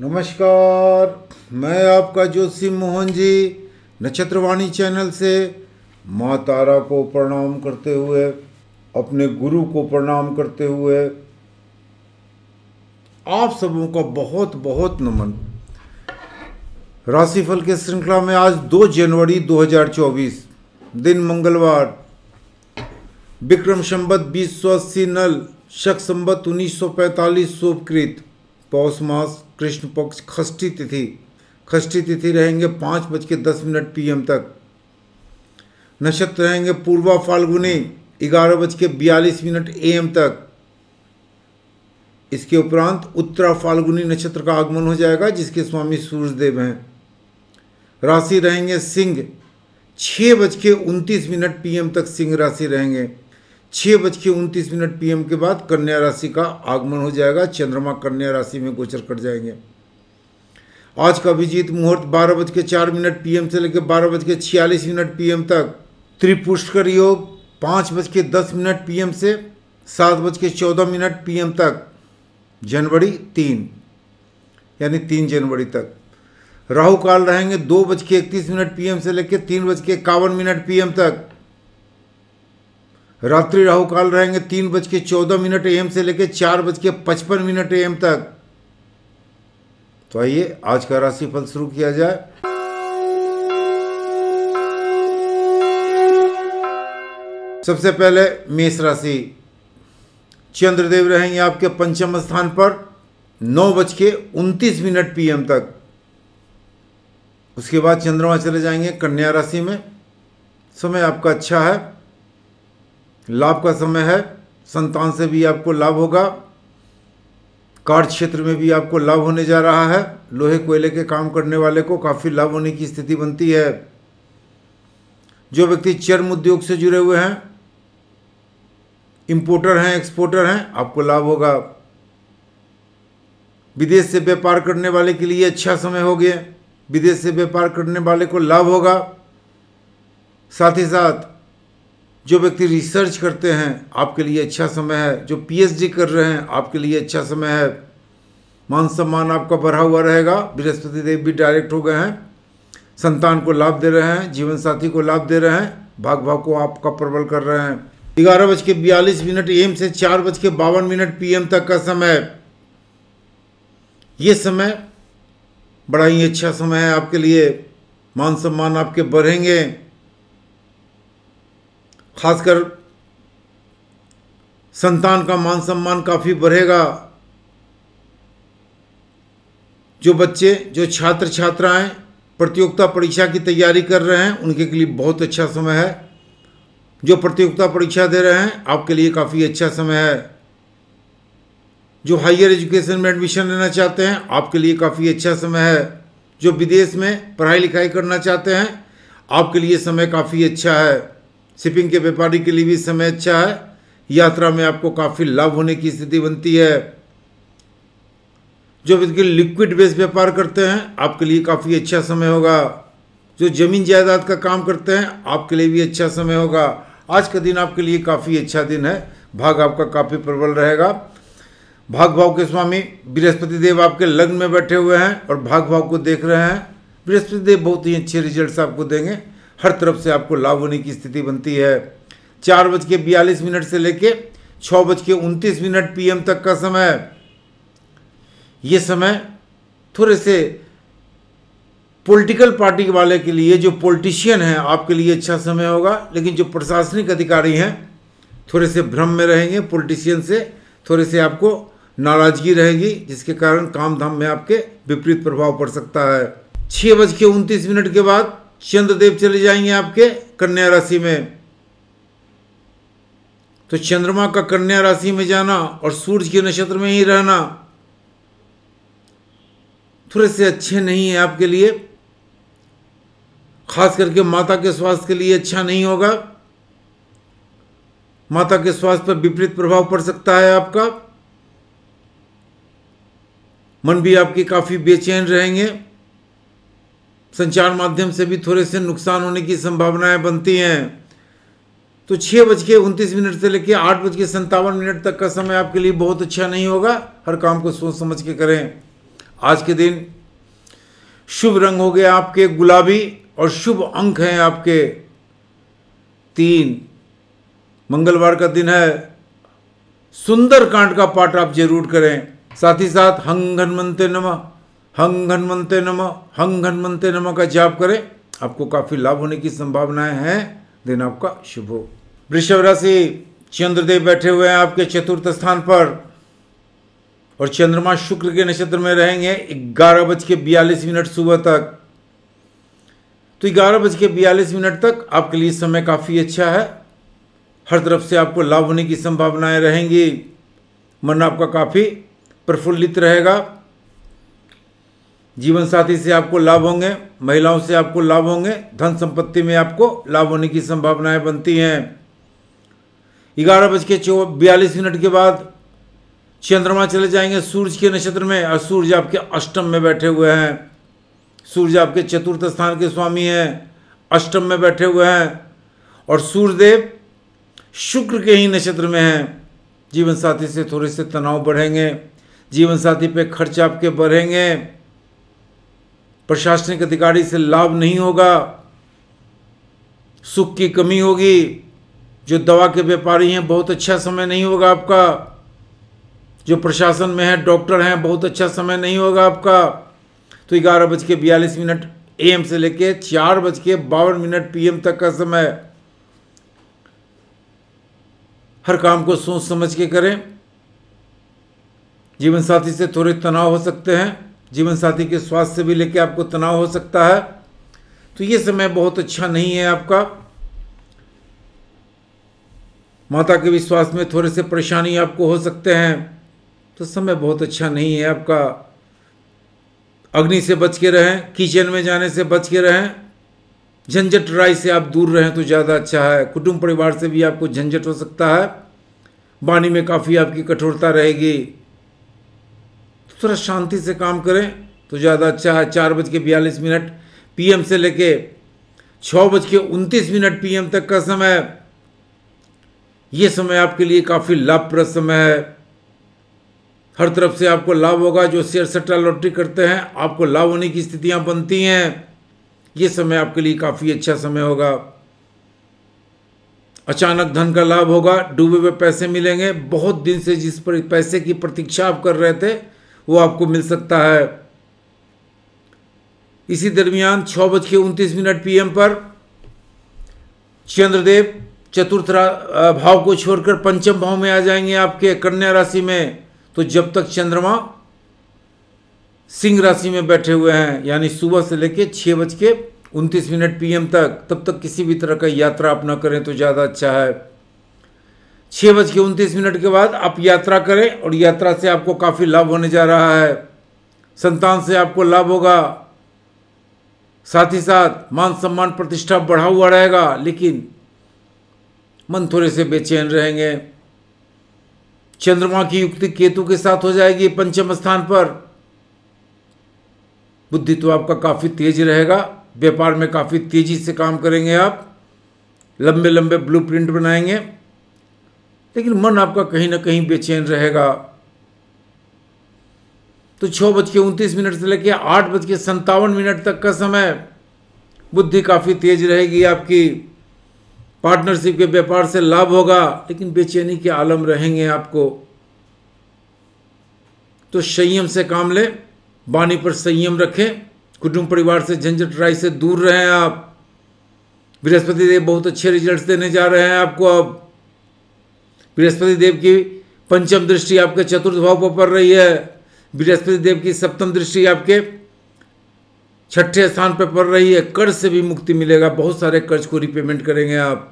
नमस्कार मैं आपका ज्योति मोहन जी नक्षत्रवाणी चैनल से माँ तारा को प्रणाम करते हुए अपने गुरु को प्रणाम करते हुए आप सबों का बहुत बहुत नमन राशिफल के श्रृंखला में आज 2 जनवरी 2024 दिन मंगलवार विक्रम संबत बीस सौ अस्सी नल शक संबत उन्नीस सौ पैंतालीस सोपकृत पौष मास कृष्ण पक्ष खष्टी तिथि खष्टी तिथि रहेंगे पाँच बज के दस मिनट पीएम तक नक्षत्र रहेंगे पूर्वा फाल्गुनी ग्यारह बज के बयालीस मिनट एम तक इसके उपरांत उत्तरा फाल्गुनी नक्षत्र का आगमन हो जाएगा जिसके स्वामी सूर्यदेव हैं राशि रहेंगे सिंह छः बज के उनतीस मिनट पीएम तक सिंह राशि रहेंगे छः बज के उनतीस मिनट पीएम के बाद कन्या राशि का आगमन हो जाएगा चंद्रमा कन्या राशि में गोचर कर जाएंगे आज का अभिजीत मुहूर्त बारह बज के चार मिनट पीएम से लेकर बारह बज के छियालीस मिनट पीएम तक त्रिपुष्कर योग पाँच बज के दस मिनट पीएम से सात बज के चौदह मिनट पीएम तक जनवरी तीन यानी तीन जनवरी तक राहु काल रहेंगे दो बज के इकतीस मिनट पीएम से लेकर तीन बज के इक्यावन मिनट पीएम तक रात्रि राहु काल रहेंगे तीन बज के चौदह मिनट एम से लेकर चार बज के पचपन मिनट एम तक तो आइए आज का राशिफल शुरू किया जाए सबसे पहले मेष राशि चंद्रदेव रहेंगे आपके पंचम स्थान पर नौ बज के उनतीस मिनट पीएम तक उसके बाद चंद्रमा चले जाएंगे कन्या राशि में समय आपका अच्छा है लाभ का समय है संतान से भी आपको लाभ होगा कार्य क्षेत्र में भी आपको लाभ होने जा रहा है लोहे कोयले के काम करने वाले को काफ़ी लाभ होने की स्थिति बनती है जो व्यक्ति चर्म उद्योग से जुड़े हुए हैं इंपोर्टर हैं एक्सपोर्टर हैं आपको लाभ होगा विदेश से व्यापार करने वाले के लिए अच्छा समय हो गया विदेश से व्यापार करने वाले को लाभ होगा साथ ही साथ जो व्यक्ति रिसर्च करते हैं आपके लिए अच्छा समय है जो पीएचडी कर रहे हैं आपके लिए अच्छा समय है मान सम्मान आपका बढ़ा हुआ रहेगा बृहस्पति देव भी डायरेक्ट हो गए हैं संतान को लाभ दे रहे हैं जीवन साथी को लाभ दे रहे हैं भाग भाग को आपका प्रबल कर रहे हैं ग्यारह बज के बयालीस मिनट एम से चार बज के बावन मिनट पीएम तक का समय ये समय बड़ा ही अच्छा समय है आपके लिए मान सम्मान आपके बढ़ेंगे खासकर संतान का मान सम्मान काफ़ी बढ़ेगा जो बच्चे जो छात्र छात्राएं प्रतियोगिता परीक्षा की तैयारी कर रहे हैं उनके लिए बहुत अच्छा समय है जो प्रतियोगिता परीक्षा दे रहे हैं आपके लिए काफ़ी अच्छा समय है जो हायर एजुकेशन में एडमिशन लेना चाहते हैं आपके लिए काफ़ी अच्छा समय है जो विदेश में पढ़ाई लिखाई करना चाहते हैं आपके लिए समय काफ़ी अच्छा है शिपिंग के व्यापारी के लिए भी समय अच्छा है यात्रा में आपको काफ़ी लाभ होने की स्थिति बनती है जो बिल्कुल लिक्विड बेस व्यापार करते हैं आपके लिए काफ़ी अच्छा समय होगा जो ज़मीन जायदाद का काम करते हैं आपके लिए भी अच्छा समय होगा आज का दिन आपके लिए काफ़ी अच्छा दिन है भाग आपका काफ़ी प्रबल रहेगा भाग भाव के स्वामी बृहस्पति देव आपके लग्न में बैठे हुए हैं और भाग भाव को देख रहे हैं बृहस्पति देव बहुत ही अच्छे रिजल्ट्स आपको देंगे हर तरफ से आपको लाभ होने की स्थिति बनती है चार बज के बयालीस मिनट से लेके छः बज के उनतीस मिनट पीएम तक का समय ये समय थोड़े से पॉलिटिकल पार्टी वाले के लिए जो पॉलिटिशियन हैं आपके लिए अच्छा समय होगा लेकिन जो प्रशासनिक अधिकारी हैं थोड़े से भ्रम में रहेंगे पॉलिटिशियन से थोड़े से आपको नाराजगी रहेगी जिसके कारण काम धाम में आपके विपरीत प्रभाव पड़ सकता है छः बज के उनतीस मिनट के बाद चंद्रदेव चले जाएंगे आपके कन्या राशि में तो चंद्रमा का कन्या राशि में जाना और सूर्य के नक्षत्र में ही रहना थोड़े से अच्छे नहीं है आपके लिए खास करके माता के स्वास्थ्य के लिए अच्छा नहीं होगा माता के स्वास्थ्य पर विपरीत प्रभाव पड़ सकता है आपका मन भी आपके काफी बेचैन रहेंगे संचार माध्यम से भी थोड़े से नुकसान होने की संभावनाएं बनती हैं तो छः बज के उनतीस मिनट से लेकर आठ बज के संतावन मिनट तक का समय आपके लिए बहुत अच्छा नहीं होगा हर काम को सोच समझ के करें आज के दिन शुभ रंग हो गया आपके गुलाबी और शुभ अंक हैं आपके तीन मंगलवार का दिन है सुंदर कांड का पाठ आप जरूर करें साथ ही साथ हंग हनुमंते नमः हंग हनुमंते नम हंग हनुमंते नम का जाप करें आपको काफ़ी लाभ होने की संभावनाएं हैं दिन आपका शुभ हो वृषभ राशि चंद्रदेव बैठे हुए हैं आपके चतुर्थ स्थान पर और चंद्रमा शुक्र के नक्षत्र में रहेंगे ग्यारह बज के बयालीस मिनट सुबह तक तो ग्यारह बज के बयालीस मिनट तक आपके लिए समय काफ़ी अच्छा है हर तरफ से आपको लाभ होने की संभावनाएं रहेंगी मन आपका काफ़ी प्रफुल्लित रहेगा जीवन साथी से आपको लाभ होंगे महिलाओं से आपको लाभ होंगे धन संपत्ति में आपको लाभ होने की संभावनाएं बनती हैं ग्यारह बज के बयालीस मिनट के बाद चंद्रमा चले जाएंगे सूर्य के नक्षत्र में और सूर्य आपके अष्टम में बैठे हुए हैं सूर्य आपके चतुर्थ स्थान के स्वामी हैं अष्टम में बैठे हुए हैं और सूर्यदेव शुक्र के ही नक्षत्र में हैं जीवन साथी से थोड़े से तनाव बढ़ेंगे जीवन साथी पे खर्च आपके बढ़ेंगे प्रशासनिक अधिकारी से लाभ नहीं होगा सुख की कमी होगी जो दवा के व्यापारी हैं बहुत अच्छा समय नहीं होगा आपका जो प्रशासन में है डॉक्टर हैं बहुत अच्छा समय नहीं होगा आपका तो ग्यारह बज के बयालीस मिनट ए एम से लेके चार बज के बावन मिनट पी एम तक का समय हर काम को सोच समझ के करें जीवन साथी से थोड़े तनाव हो सकते हैं जीवन साथी के स्वास्थ्य से भी लेके आपको तनाव हो सकता है तो ये समय बहुत अच्छा नहीं है आपका माता के विश्वास में थोड़े से परेशानी आपको हो सकते हैं तो समय बहुत अच्छा नहीं है आपका अग्नि से बच के रहें किचन में जाने से बच के रहें झंझट राय से आप दूर रहें तो ज़्यादा अच्छा है कुटुंब परिवार से भी आपको झंझट हो सकता है वाणी में काफ़ी आपकी कठोरता रहेगी तो थोड़ा शांति से काम करें तो ज़्यादा अच्छा है चार बज के बयालीस मिनट पीएम से लेके छः बज के उनतीस मिनट पीएम तक का समय ये समय आपके लिए काफ़ी लाभप्रद समय है हर तरफ से आपको लाभ होगा जो शेयर सट्टा लॉटरी करते हैं आपको लाभ होने की स्थितियां बनती हैं ये समय आपके लिए काफ़ी अच्छा समय होगा अचानक धन का लाभ होगा डूबे हुए पैसे मिलेंगे बहुत दिन से जिस पर पैसे की प्रतीक्षा आप कर रहे थे वो आपको मिल सकता है इसी दरमियान छः बज के उनतीस मिनट पी पर चंद्रदेव चतुर्थ भाव को छोड़कर पंचम भाव में आ जाएंगे आपके कन्या राशि में तो जब तक चंद्रमा सिंह राशि में बैठे हुए हैं यानी सुबह से लेकर छः बज के उनतीस मिनट पीएम तक तब तक किसी भी तरह का यात्रा आप ना करें तो ज़्यादा अच्छा है छः बज के उनतीस मिनट के बाद आप यात्रा करें और यात्रा से आपको काफ़ी लाभ होने जा रहा है संतान से आपको लाभ होगा साथ ही साथ मान सम्मान प्रतिष्ठा बढ़ा हुआ रहेगा लेकिन मन थोड़े से बेचैन रहेंगे चंद्रमा की युक्ति केतु के साथ हो जाएगी पंचम स्थान पर बुद्धि तो आपका काफ़ी तेज रहेगा व्यापार में काफ़ी तेजी से काम करेंगे आप लंबे लंबे ब्लूप्रिंट बनाएंगे लेकिन मन आपका कहीं ना कहीं बेचैन रहेगा तो छः बज के उनतीस मिनट से लेकर आठ बज के संतावन मिनट तक का समय बुद्धि काफ़ी तेज रहेगी आपकी पार्टनरशिप के व्यापार से लाभ होगा लेकिन बेचैनी के आलम रहेंगे आपको तो संयम से काम लें वाणी पर संयम रखें कुटुंब परिवार से झंझट राय से दूर रहें आप बृहस्पति देव बहुत अच्छे रिजल्ट्स देने जा रहे हैं आपको अब बृहस्पति देव की पंचम दृष्टि आपके चतुर्थ भाव पर पड़ रही है बृहस्पति देव की सप्तम दृष्टि आपके छठे स्थान पर पड़ रही है कर्ज से भी मुक्ति मिलेगा बहुत सारे कर्ज को रिपेमेंट करेंगे आप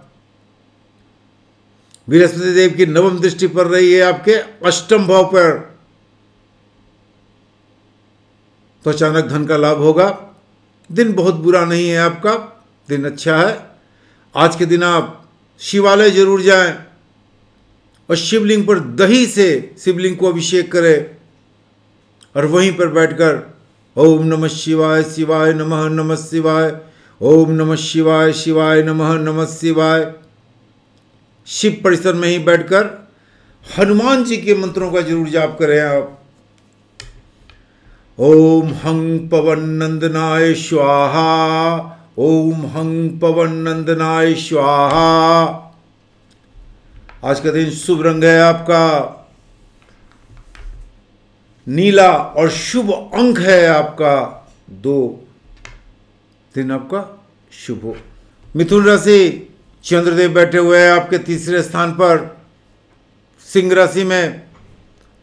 बृहस्पति देव की नवम दृष्टि पड़ रही है आपके अष्टम भाव पर तो अचानक धन का लाभ होगा दिन बहुत बुरा नहीं है आपका दिन अच्छा है आज के दिन आप शिवालय जरूर जाएं और शिवलिंग पर दही से शिवलिंग को अभिषेक करे और वहीं पर बैठकर ओम नमः शिवाय शिवाय नमः नमः शिवाय ओम नमः शिवाय शिवाय नमः नमः शिवाय शिव परिसर में ही बैठकर हनुमान जी के मंत्रों का जरूर जाप करें आप ओम हंग पवन नंदनाय स्वाहा ओम हंग पवन नंदनाय स्वाहा आज का दिन शुभ रंग है आपका नीला और शुभ अंक है आपका दो दिन आपका शुभ हो मिथुन राशि चंद्रदेव बैठे हुए हैं आपके तीसरे स्थान पर सिंह राशि में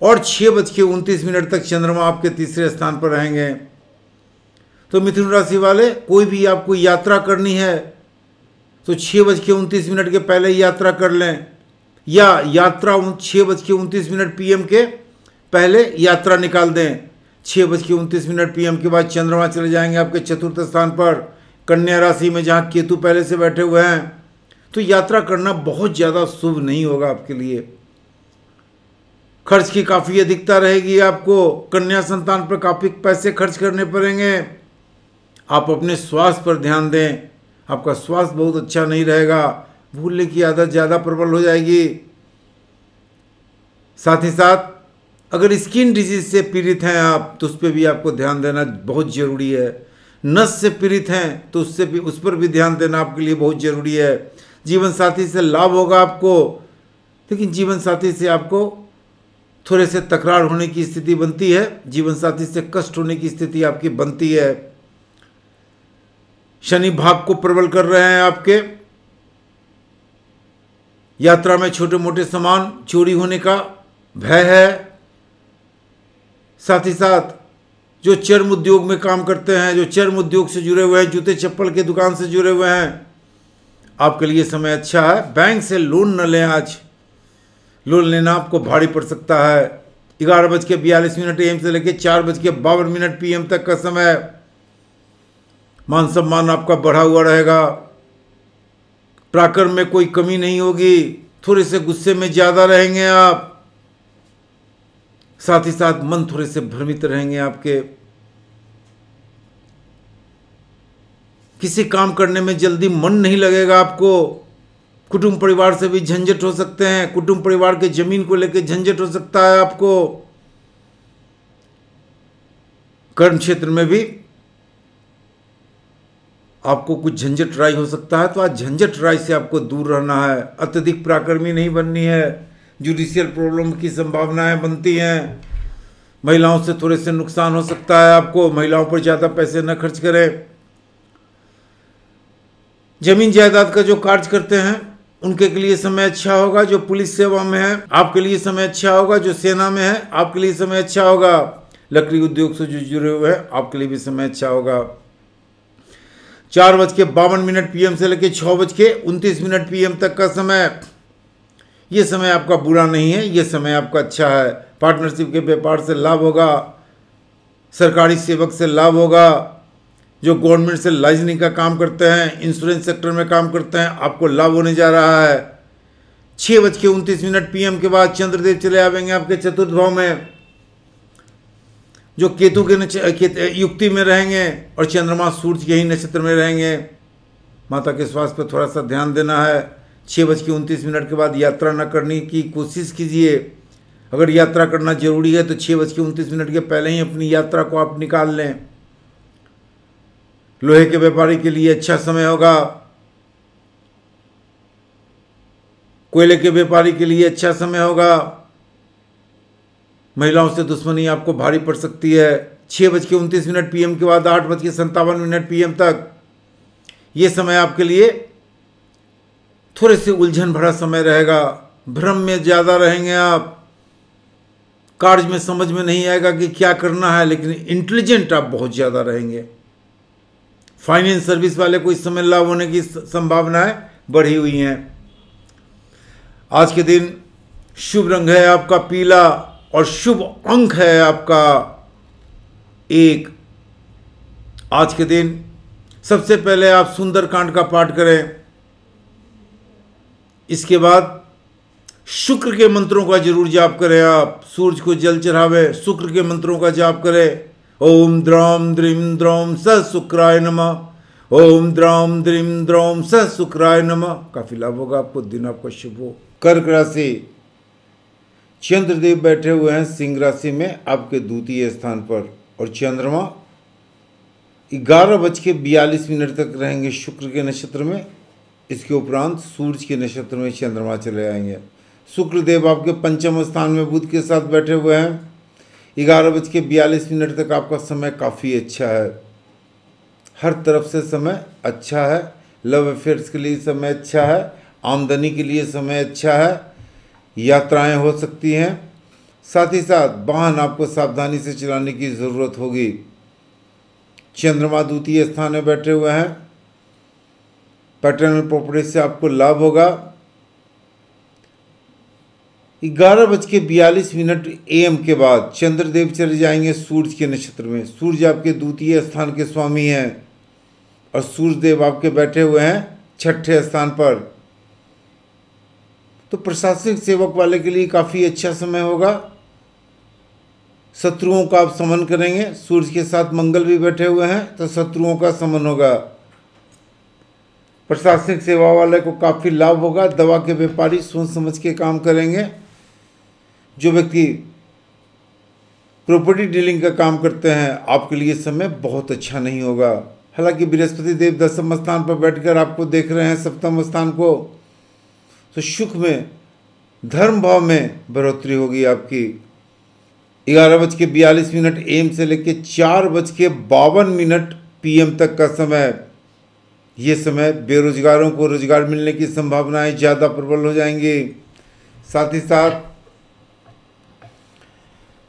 और छह बज के उनतीस मिनट तक चंद्रमा आपके तीसरे स्थान पर रहेंगे तो मिथुन राशि वाले कोई भी आपको यात्रा करनी है तो छह बज के उनतीस मिनट के पहले यात्रा कर लें या यात्रा उन छः बज के उनतीस मिनट पीएम के पहले यात्रा निकाल दें छः बज के उनतीस मिनट पीएम के बाद चंद्रमा चले जाएंगे आपके चतुर्थ स्थान पर कन्या राशि में जहाँ केतु पहले से बैठे हुए हैं तो यात्रा करना बहुत ज़्यादा शुभ नहीं होगा आपके लिए खर्च की काफ़ी अधिकता रहेगी आपको कन्या संतान पर काफ़ी पैसे खर्च करने पड़ेंगे आप अपने स्वास्थ्य पर ध्यान दें आपका स्वास्थ्य बहुत अच्छा नहीं रहेगा भूलने की आदत ज़्यादा प्रबल हो जाएगी साथ ही साथ अगर स्किन डिजीज से पीड़ित हैं आप तो उस पर भी आपको ध्यान देना बहुत ज़रूरी है नस से पीड़ित हैं तो उससे भी उस पर भी ध्यान देना आपके लिए बहुत ज़रूरी है जीवन साथी से लाभ होगा आपको लेकिन जीवन साथी से आपको थोड़े से तकरार होने की स्थिति बनती है जीवन साथी से कष्ट होने की स्थिति आपकी बनती है शनि भाग को प्रबल कर रहे हैं आपके यात्रा में छोटे मोटे सामान चोरी होने का भय है साथ ही साथ जो चर्म उद्योग में काम करते हैं जो चर्म उद्योग से जुड़े हुए हैं जूते चप्पल के दुकान से जुड़े हुए हैं आपके लिए समय अच्छा है बैंक से लोन न लें आज लोन लेना आपको भारी पड़ सकता है ग्यारह बज के बयालीस मिनट एम से लेकर चार बज के बावन मिनट पीएम तक का समय मान सम्मान आपका बढ़ा हुआ रहेगा प्राकर्म में कोई कमी नहीं होगी थोड़े से गुस्से में ज़्यादा रहेंगे आप साथ ही साथ मन थोड़े से भ्रमित रहेंगे आपके किसी काम करने में जल्दी मन नहीं लगेगा आपको कुटुंब परिवार से भी झंझट हो सकते हैं कुटुंब परिवार के जमीन को लेकर झंझट हो सकता है आपको कर्म क्षेत्र में भी आपको कुछ झंझट राय हो सकता है तो आज झंझट राय से आपको दूर रहना है अत्यधिक पराक्रमी नहीं बननी है जुडिशियल प्रॉब्लम की संभावनाएं बनती हैं महिलाओं से थोड़े से नुकसान हो सकता है आपको महिलाओं पर ज़्यादा पैसे न खर्च करें जमीन जायदाद का जो कार्य करते हैं उनके के लिए समय अच्छा होगा जो पुलिस सेवा में है आपके लिए समय अच्छा होगा जो सेना में है आपके लिए समय अच्छा होगा लकड़ी उद्योग से जो जुड़े हुए हैं आपके लिए भी समय अच्छा होगा चार बज के बावन मिनट पीएम से लेकर छः बज के उनतीस मिनट पीएम तक का समय ये समय आपका बुरा नहीं है ये समय आपका अच्छा है पार्टनरशिप के व्यापार से लाभ होगा सरकारी सेवक से लाभ होगा जो गवर्नमेंट से लाइजनिंग का काम करते हैं इंश्योरेंस सेक्टर में काम करते हैं आपको लाभ होने जा रहा है छः बज के उनतीस मिनट पीएम के बाद चंद्रदेव चले आवेंगे आपके चतुर्थ भाव में जो केतु के युक्ति में रहेंगे और चंद्रमा सूर्य के ही नक्षत्र में रहेंगे माता के स्वास्थ्य पर थोड़ा सा ध्यान देना है छः बज के उनतीस मिनट के बाद यात्रा न करने की कोशिश कीजिए अगर यात्रा करना जरूरी है तो छः बज के उनतीस मिनट के पहले ही अपनी यात्रा को आप निकाल लें लोहे के व्यापारी के लिए अच्छा समय होगा कोयले के व्यापारी के लिए अच्छा समय होगा महिलाओं से दुश्मनी आपको भारी पड़ सकती है छः बज के उनतीस मिनट पीएम के बाद आठ बज के संतावन मिनट पीएम तक ये समय आपके लिए थोड़े से उलझन भरा समय रहेगा भ्रम में ज़्यादा रहेंगे आप कार्य में समझ में नहीं आएगा कि क्या करना है लेकिन इंटेलिजेंट आप बहुत ज़्यादा रहेंगे फाइनेंस सर्विस वाले को इस समय लाभ होने की संभावनाएं बढ़ी हुई हैं आज के दिन शुभ रंग है आपका पीला और शुभ अंक है आपका एक आज के दिन सबसे पहले आप सुंदरकांड का पाठ करें इसके बाद शुक्र के मंत्रों का जरूर जाप करें आप सूर्य को जल चढ़ावे शुक्र के मंत्रों का जाप करें ओम द्रोम द्रीम द्रोम स शुक्राय नम ओम द्रोम द्रीम द्रोम स शुक्राय नम काफी लाभ होगा आपको दिन आपका शुभ हो कर्क राशि चंद्रदेव बैठे हुए हैं सिंह राशि में आपके द्वितीय स्थान पर और चंद्रमा ग्यारह बज के बयालीस मिनट तक रहेंगे शुक्र के नक्षत्र में इसके उपरांत सूर्य के नक्षत्र में चंद्रमा चले आएंगे शुक्रदेव आपके पंचम स्थान में बुध के साथ बैठे हुए हैं ग्यारह बज के बयालीस मिनट तक आपका समय काफ़ी अच्छा है हर तरफ से समय अच्छा है लव अफेयर्स के लिए समय अच्छा है आमदनी के लिए समय अच्छा है यात्राएं हो सकती हैं साथ ही साथ वाहन आपको सावधानी से चलाने की ज़रूरत होगी चंद्रमा द्वितीय स्थान में बैठे हुए हैं पैटर्नल प्रॉपर्टी से आपको लाभ होगा ग्यारह बज के बयालीस मिनट एम के बाद चंद्रदेव चले जाएंगे सूर्य के नक्षत्र में सूर्य आपके द्वितीय स्थान के स्वामी हैं और सूर्यदेव आपके बैठे हुए हैं छठे स्थान पर तो प्रशासनिक सेवक वाले के लिए काफ़ी अच्छा समय होगा शत्रुओं का आप समन करेंगे सूर्य के साथ मंगल भी बैठे हुए हैं तो शत्रुओं का समन होगा प्रशासनिक सेवा वाले को काफ़ी लाभ होगा दवा के व्यापारी सोच समझ के काम करेंगे जो व्यक्ति प्रॉपर्टी डीलिंग का काम करते हैं आपके लिए समय बहुत अच्छा नहीं होगा हालांकि बृहस्पति देव दसम स्थान पर बैठकर आपको देख रहे हैं सप्तम स्थान को तो सुख में धर्म भाव में बढ़ोतरी होगी आपकी ग्यारह बज के बयालीस मिनट एम से लेके चार बज के बावन मिनट पीएम तक का समय ये समय बेरोजगारों को रोजगार मिलने की संभावनाएं ज़्यादा प्रबल हो जाएंगी साथ ही साथ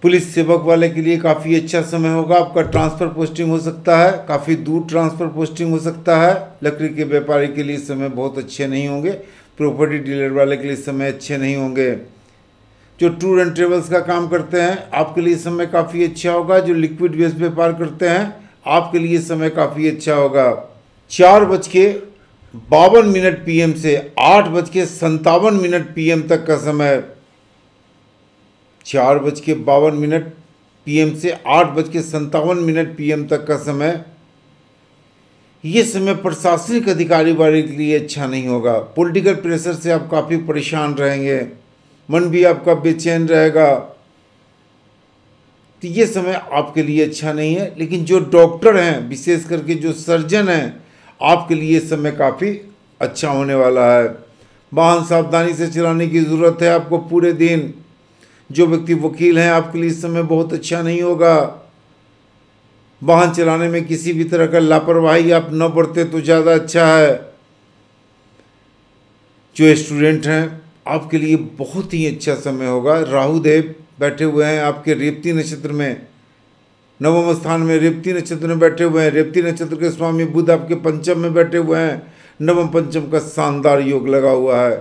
पुलिस सेवक वाले के लिए काफ़ी अच्छा समय होगा आपका ट्रांसफ़र पोस्टिंग हो सकता है काफ़ी दूर ट्रांसफ़र पोस्टिंग हो सकता है लकड़ी के व्यापारी के लिए समय बहुत अच्छे नहीं होंगे प्रॉपर्टी डीलर वाले के लिए समय अच्छे नहीं होंगे जो टूर एंड ट्रेवल्स का काम करते हैं आपके लिए समय काफ़ी अच्छा होगा जो लिक्विड बेस व्यापार करते हैं आपके लिए समय काफ़ी अच्छा होगा चार बज के बावन मिनट पीएम से आठ बज के संतावन मिनट पीएम तक का समय चार बज के बावन मिनट पीएम से आठ बज के संतावन मिनट पीएम तक का समय ये समय प्रशासनिक अधिकारी वाले के लिए अच्छा नहीं होगा पॉलिटिकल प्रेशर से आप काफ़ी परेशान रहेंगे मन भी आपका बेचैन रहेगा तो ये समय आपके लिए अच्छा नहीं है लेकिन जो डॉक्टर हैं विशेष करके जो सर्जन हैं आपके लिए समय काफ़ी अच्छा होने वाला है वाहन सावधानी से चलाने की ज़रूरत है आपको पूरे दिन जो व्यक्ति वकील हैं आपके लिए समय बहुत अच्छा नहीं होगा वाहन चलाने में किसी भी तरह का लापरवाही आप न बरते तो ज़्यादा अच्छा है जो स्टूडेंट हैं आपके लिए बहुत ही अच्छा समय होगा राहु देव बैठे हुए हैं आपके रेवती नक्षत्र में नवम स्थान में रेवती नक्षत्र में बैठे हुए हैं रेवती नक्षत्र के स्वामी बुद्ध आपके पंचम में बैठे हुए हैं नवम पंचम का शानदार योग लगा हुआ है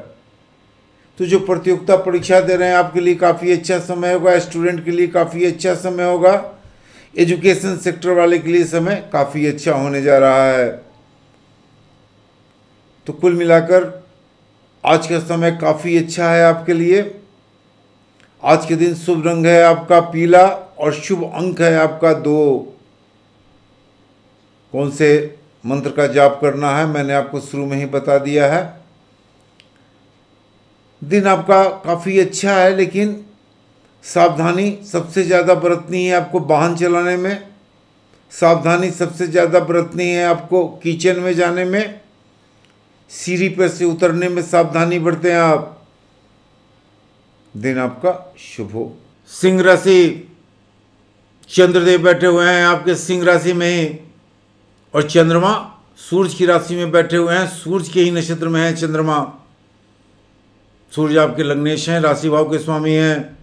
तो जो प्रतियोगिता परीक्षा दे रहे हैं आपके लिए काफ़ी अच्छा समय होगा स्टूडेंट के लिए काफ़ी अच्छा समय होगा एजुकेशन सेक्टर वाले के लिए समय काफ़ी अच्छा होने जा रहा है तो कुल मिलाकर आज का समय काफ़ी अच्छा है आपके लिए आज के दिन शुभ रंग है आपका पीला और शुभ अंक है आपका दो कौन से मंत्र का जाप करना है मैंने आपको शुरू में ही बता दिया है दिन आपका काफ़ी अच्छा है लेकिन सावधानी सबसे ज़्यादा बरतनी है आपको वाहन चलाने में सावधानी सबसे ज़्यादा बरतनी है आपको किचन में जाने में सीढ़ी पर से उतरने में सावधानी बरतें आप दिन आपका शुभ हो सिंह राशि चंद्रदेव बैठे हुए हैं आपके सिंह राशि में ही और चंद्रमा सूर्य की राशि में बैठे हुए हैं सूर्य के ही नक्षत्र में है चंद्रमा सूर्य आपके लग्नेश हैं राशि भाव के स्वामी हैं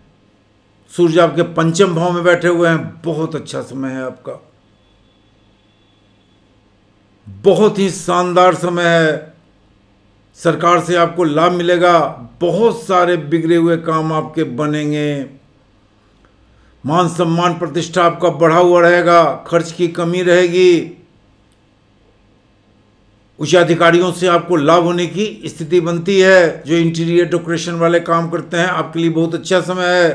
सूर्य आपके पंचम भाव में बैठे हुए हैं बहुत अच्छा समय है आपका बहुत ही शानदार समय है सरकार से आपको लाभ मिलेगा बहुत सारे बिगड़े हुए काम आपके बनेंगे मान सम्मान प्रतिष्ठा आपका बढ़ा हुआ रहेगा खर्च की कमी रहेगी उच्च अधिकारियों से आपको लाभ होने की स्थिति बनती है जो इंटीरियर डेकोरेशन वाले काम करते हैं आपके लिए बहुत अच्छा समय है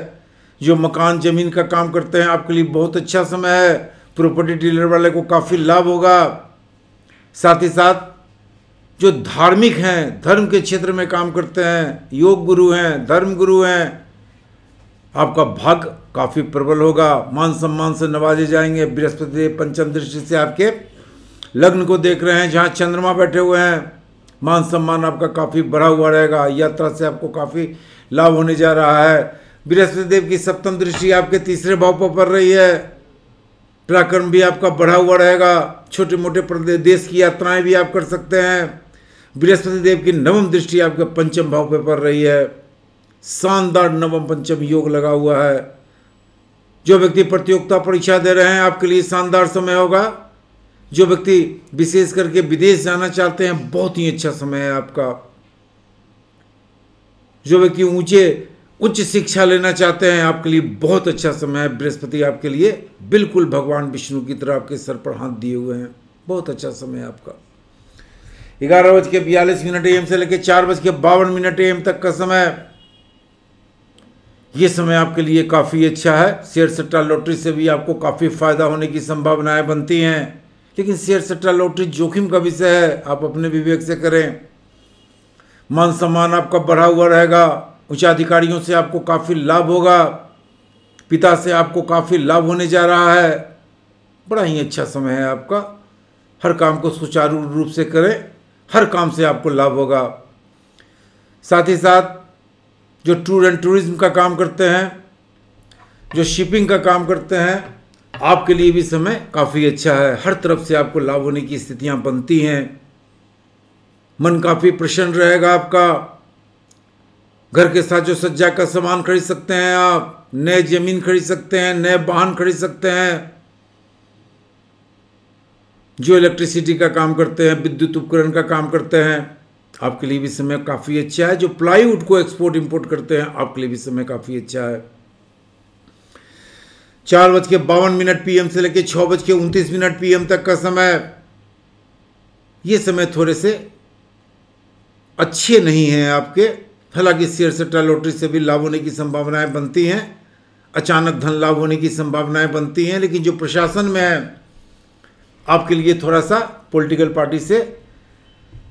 जो मकान ज़मीन का काम करते हैं आपके लिए बहुत अच्छा समय है प्रॉपर्टी डीलर वाले को काफ़ी लाभ होगा साथ ही साथ जो धार्मिक हैं धर्म के क्षेत्र में काम करते हैं योग गुरु हैं धर्म गुरु हैं आपका भाग काफ़ी प्रबल होगा मान सम्मान से नवाजे जाएंगे बृहस्पति पंचम दृष्टि से आपके लग्न को देख रहे हैं जहाँ चंद्रमा बैठे हुए हैं मान सम्मान आपका काफ़ी बढ़ा हुआ रहेगा यात्रा से आपको काफ़ी लाभ होने जा रहा है बृहस्पति देव की सप्तम दृष्टि आपके तीसरे भाव पर पड़ रही है पराक्रम भी आपका बढ़ा हुआ रहेगा छोटे मोटे प्रदेश की यात्राएं भी आप कर सकते हैं बृहस्पति देव की नवम दृष्टि आपके पंचम भाव पर पड़ रही है शानदार नवम पंचम योग लगा हुआ है जो व्यक्ति प्रतियोगिता परीक्षा दे रहे हैं आपके लिए शानदार समय होगा जो व्यक्ति विशेष करके विदेश जाना चाहते हैं बहुत ही अच्छा समय है आपका जो व्यक्ति ऊंचे उच्च शिक्षा लेना चाहते हैं आपके लिए बहुत अच्छा समय है बृहस्पति आपके लिए बिल्कुल भगवान विष्णु की तरह आपके सर पर हाथ दिए हुए हैं बहुत अच्छा समय है आपका ग्यारह बज के बयालीस मिनट एम से लेकर चार बज के बावन मिनट एम तक का समय ये समय आपके लिए काफ़ी अच्छा है शेयर सट्टा लॉटरी से भी आपको काफ़ी फायदा होने की संभावनाएं बनती हैं लेकिन शेयर सट्टा लॉटरी जोखिम का विषय है आप अपने विवेक से करें मान सम्मान आपका बढ़ा हुआ रहेगा उच्चाधिकारियों से आपको काफ़ी लाभ होगा पिता से आपको काफ़ी लाभ होने जा रहा है बड़ा ही अच्छा समय है आपका हर काम को सुचारू रूप से करें हर काम से आपको लाभ होगा साथ ही साथ जो टूर एंड टूरिज्म का काम करते हैं जो शिपिंग का काम करते हैं आपके लिए भी समय काफ़ी अच्छा है हर तरफ से आपको लाभ होने की स्थितियां बनती हैं मन काफ़ी प्रसन्न रहेगा आपका घर के साथ जो सज्जा का सामान खरीद सकते हैं आप नए जमीन खरीद सकते हैं नए वाहन खरीद सकते हैं जो इलेक्ट्रिसिटी का काम करते हैं विद्युत उपकरण का काम करते हैं आपके लिए भी समय काफ़ी अच्छा है जो प्लाईवुड को एक्सपोर्ट इंपोर्ट करते हैं आपके लिए भी समय काफ़ी अच्छा है चार बज के बावन मिनट पीएम से लेकर छह बज के उनतीस मिनट पीएम तक का समय ये समय थोड़े से अच्छे नहीं हैं आपके हालांकि शेयर सट्टा लॉटरी से भी लाभ होने की संभावनाएं बनती हैं अचानक धन लाभ होने की संभावनाएं बनती हैं लेकिन जो प्रशासन में है आपके लिए थोड़ा सा पॉलिटिकल पार्टी से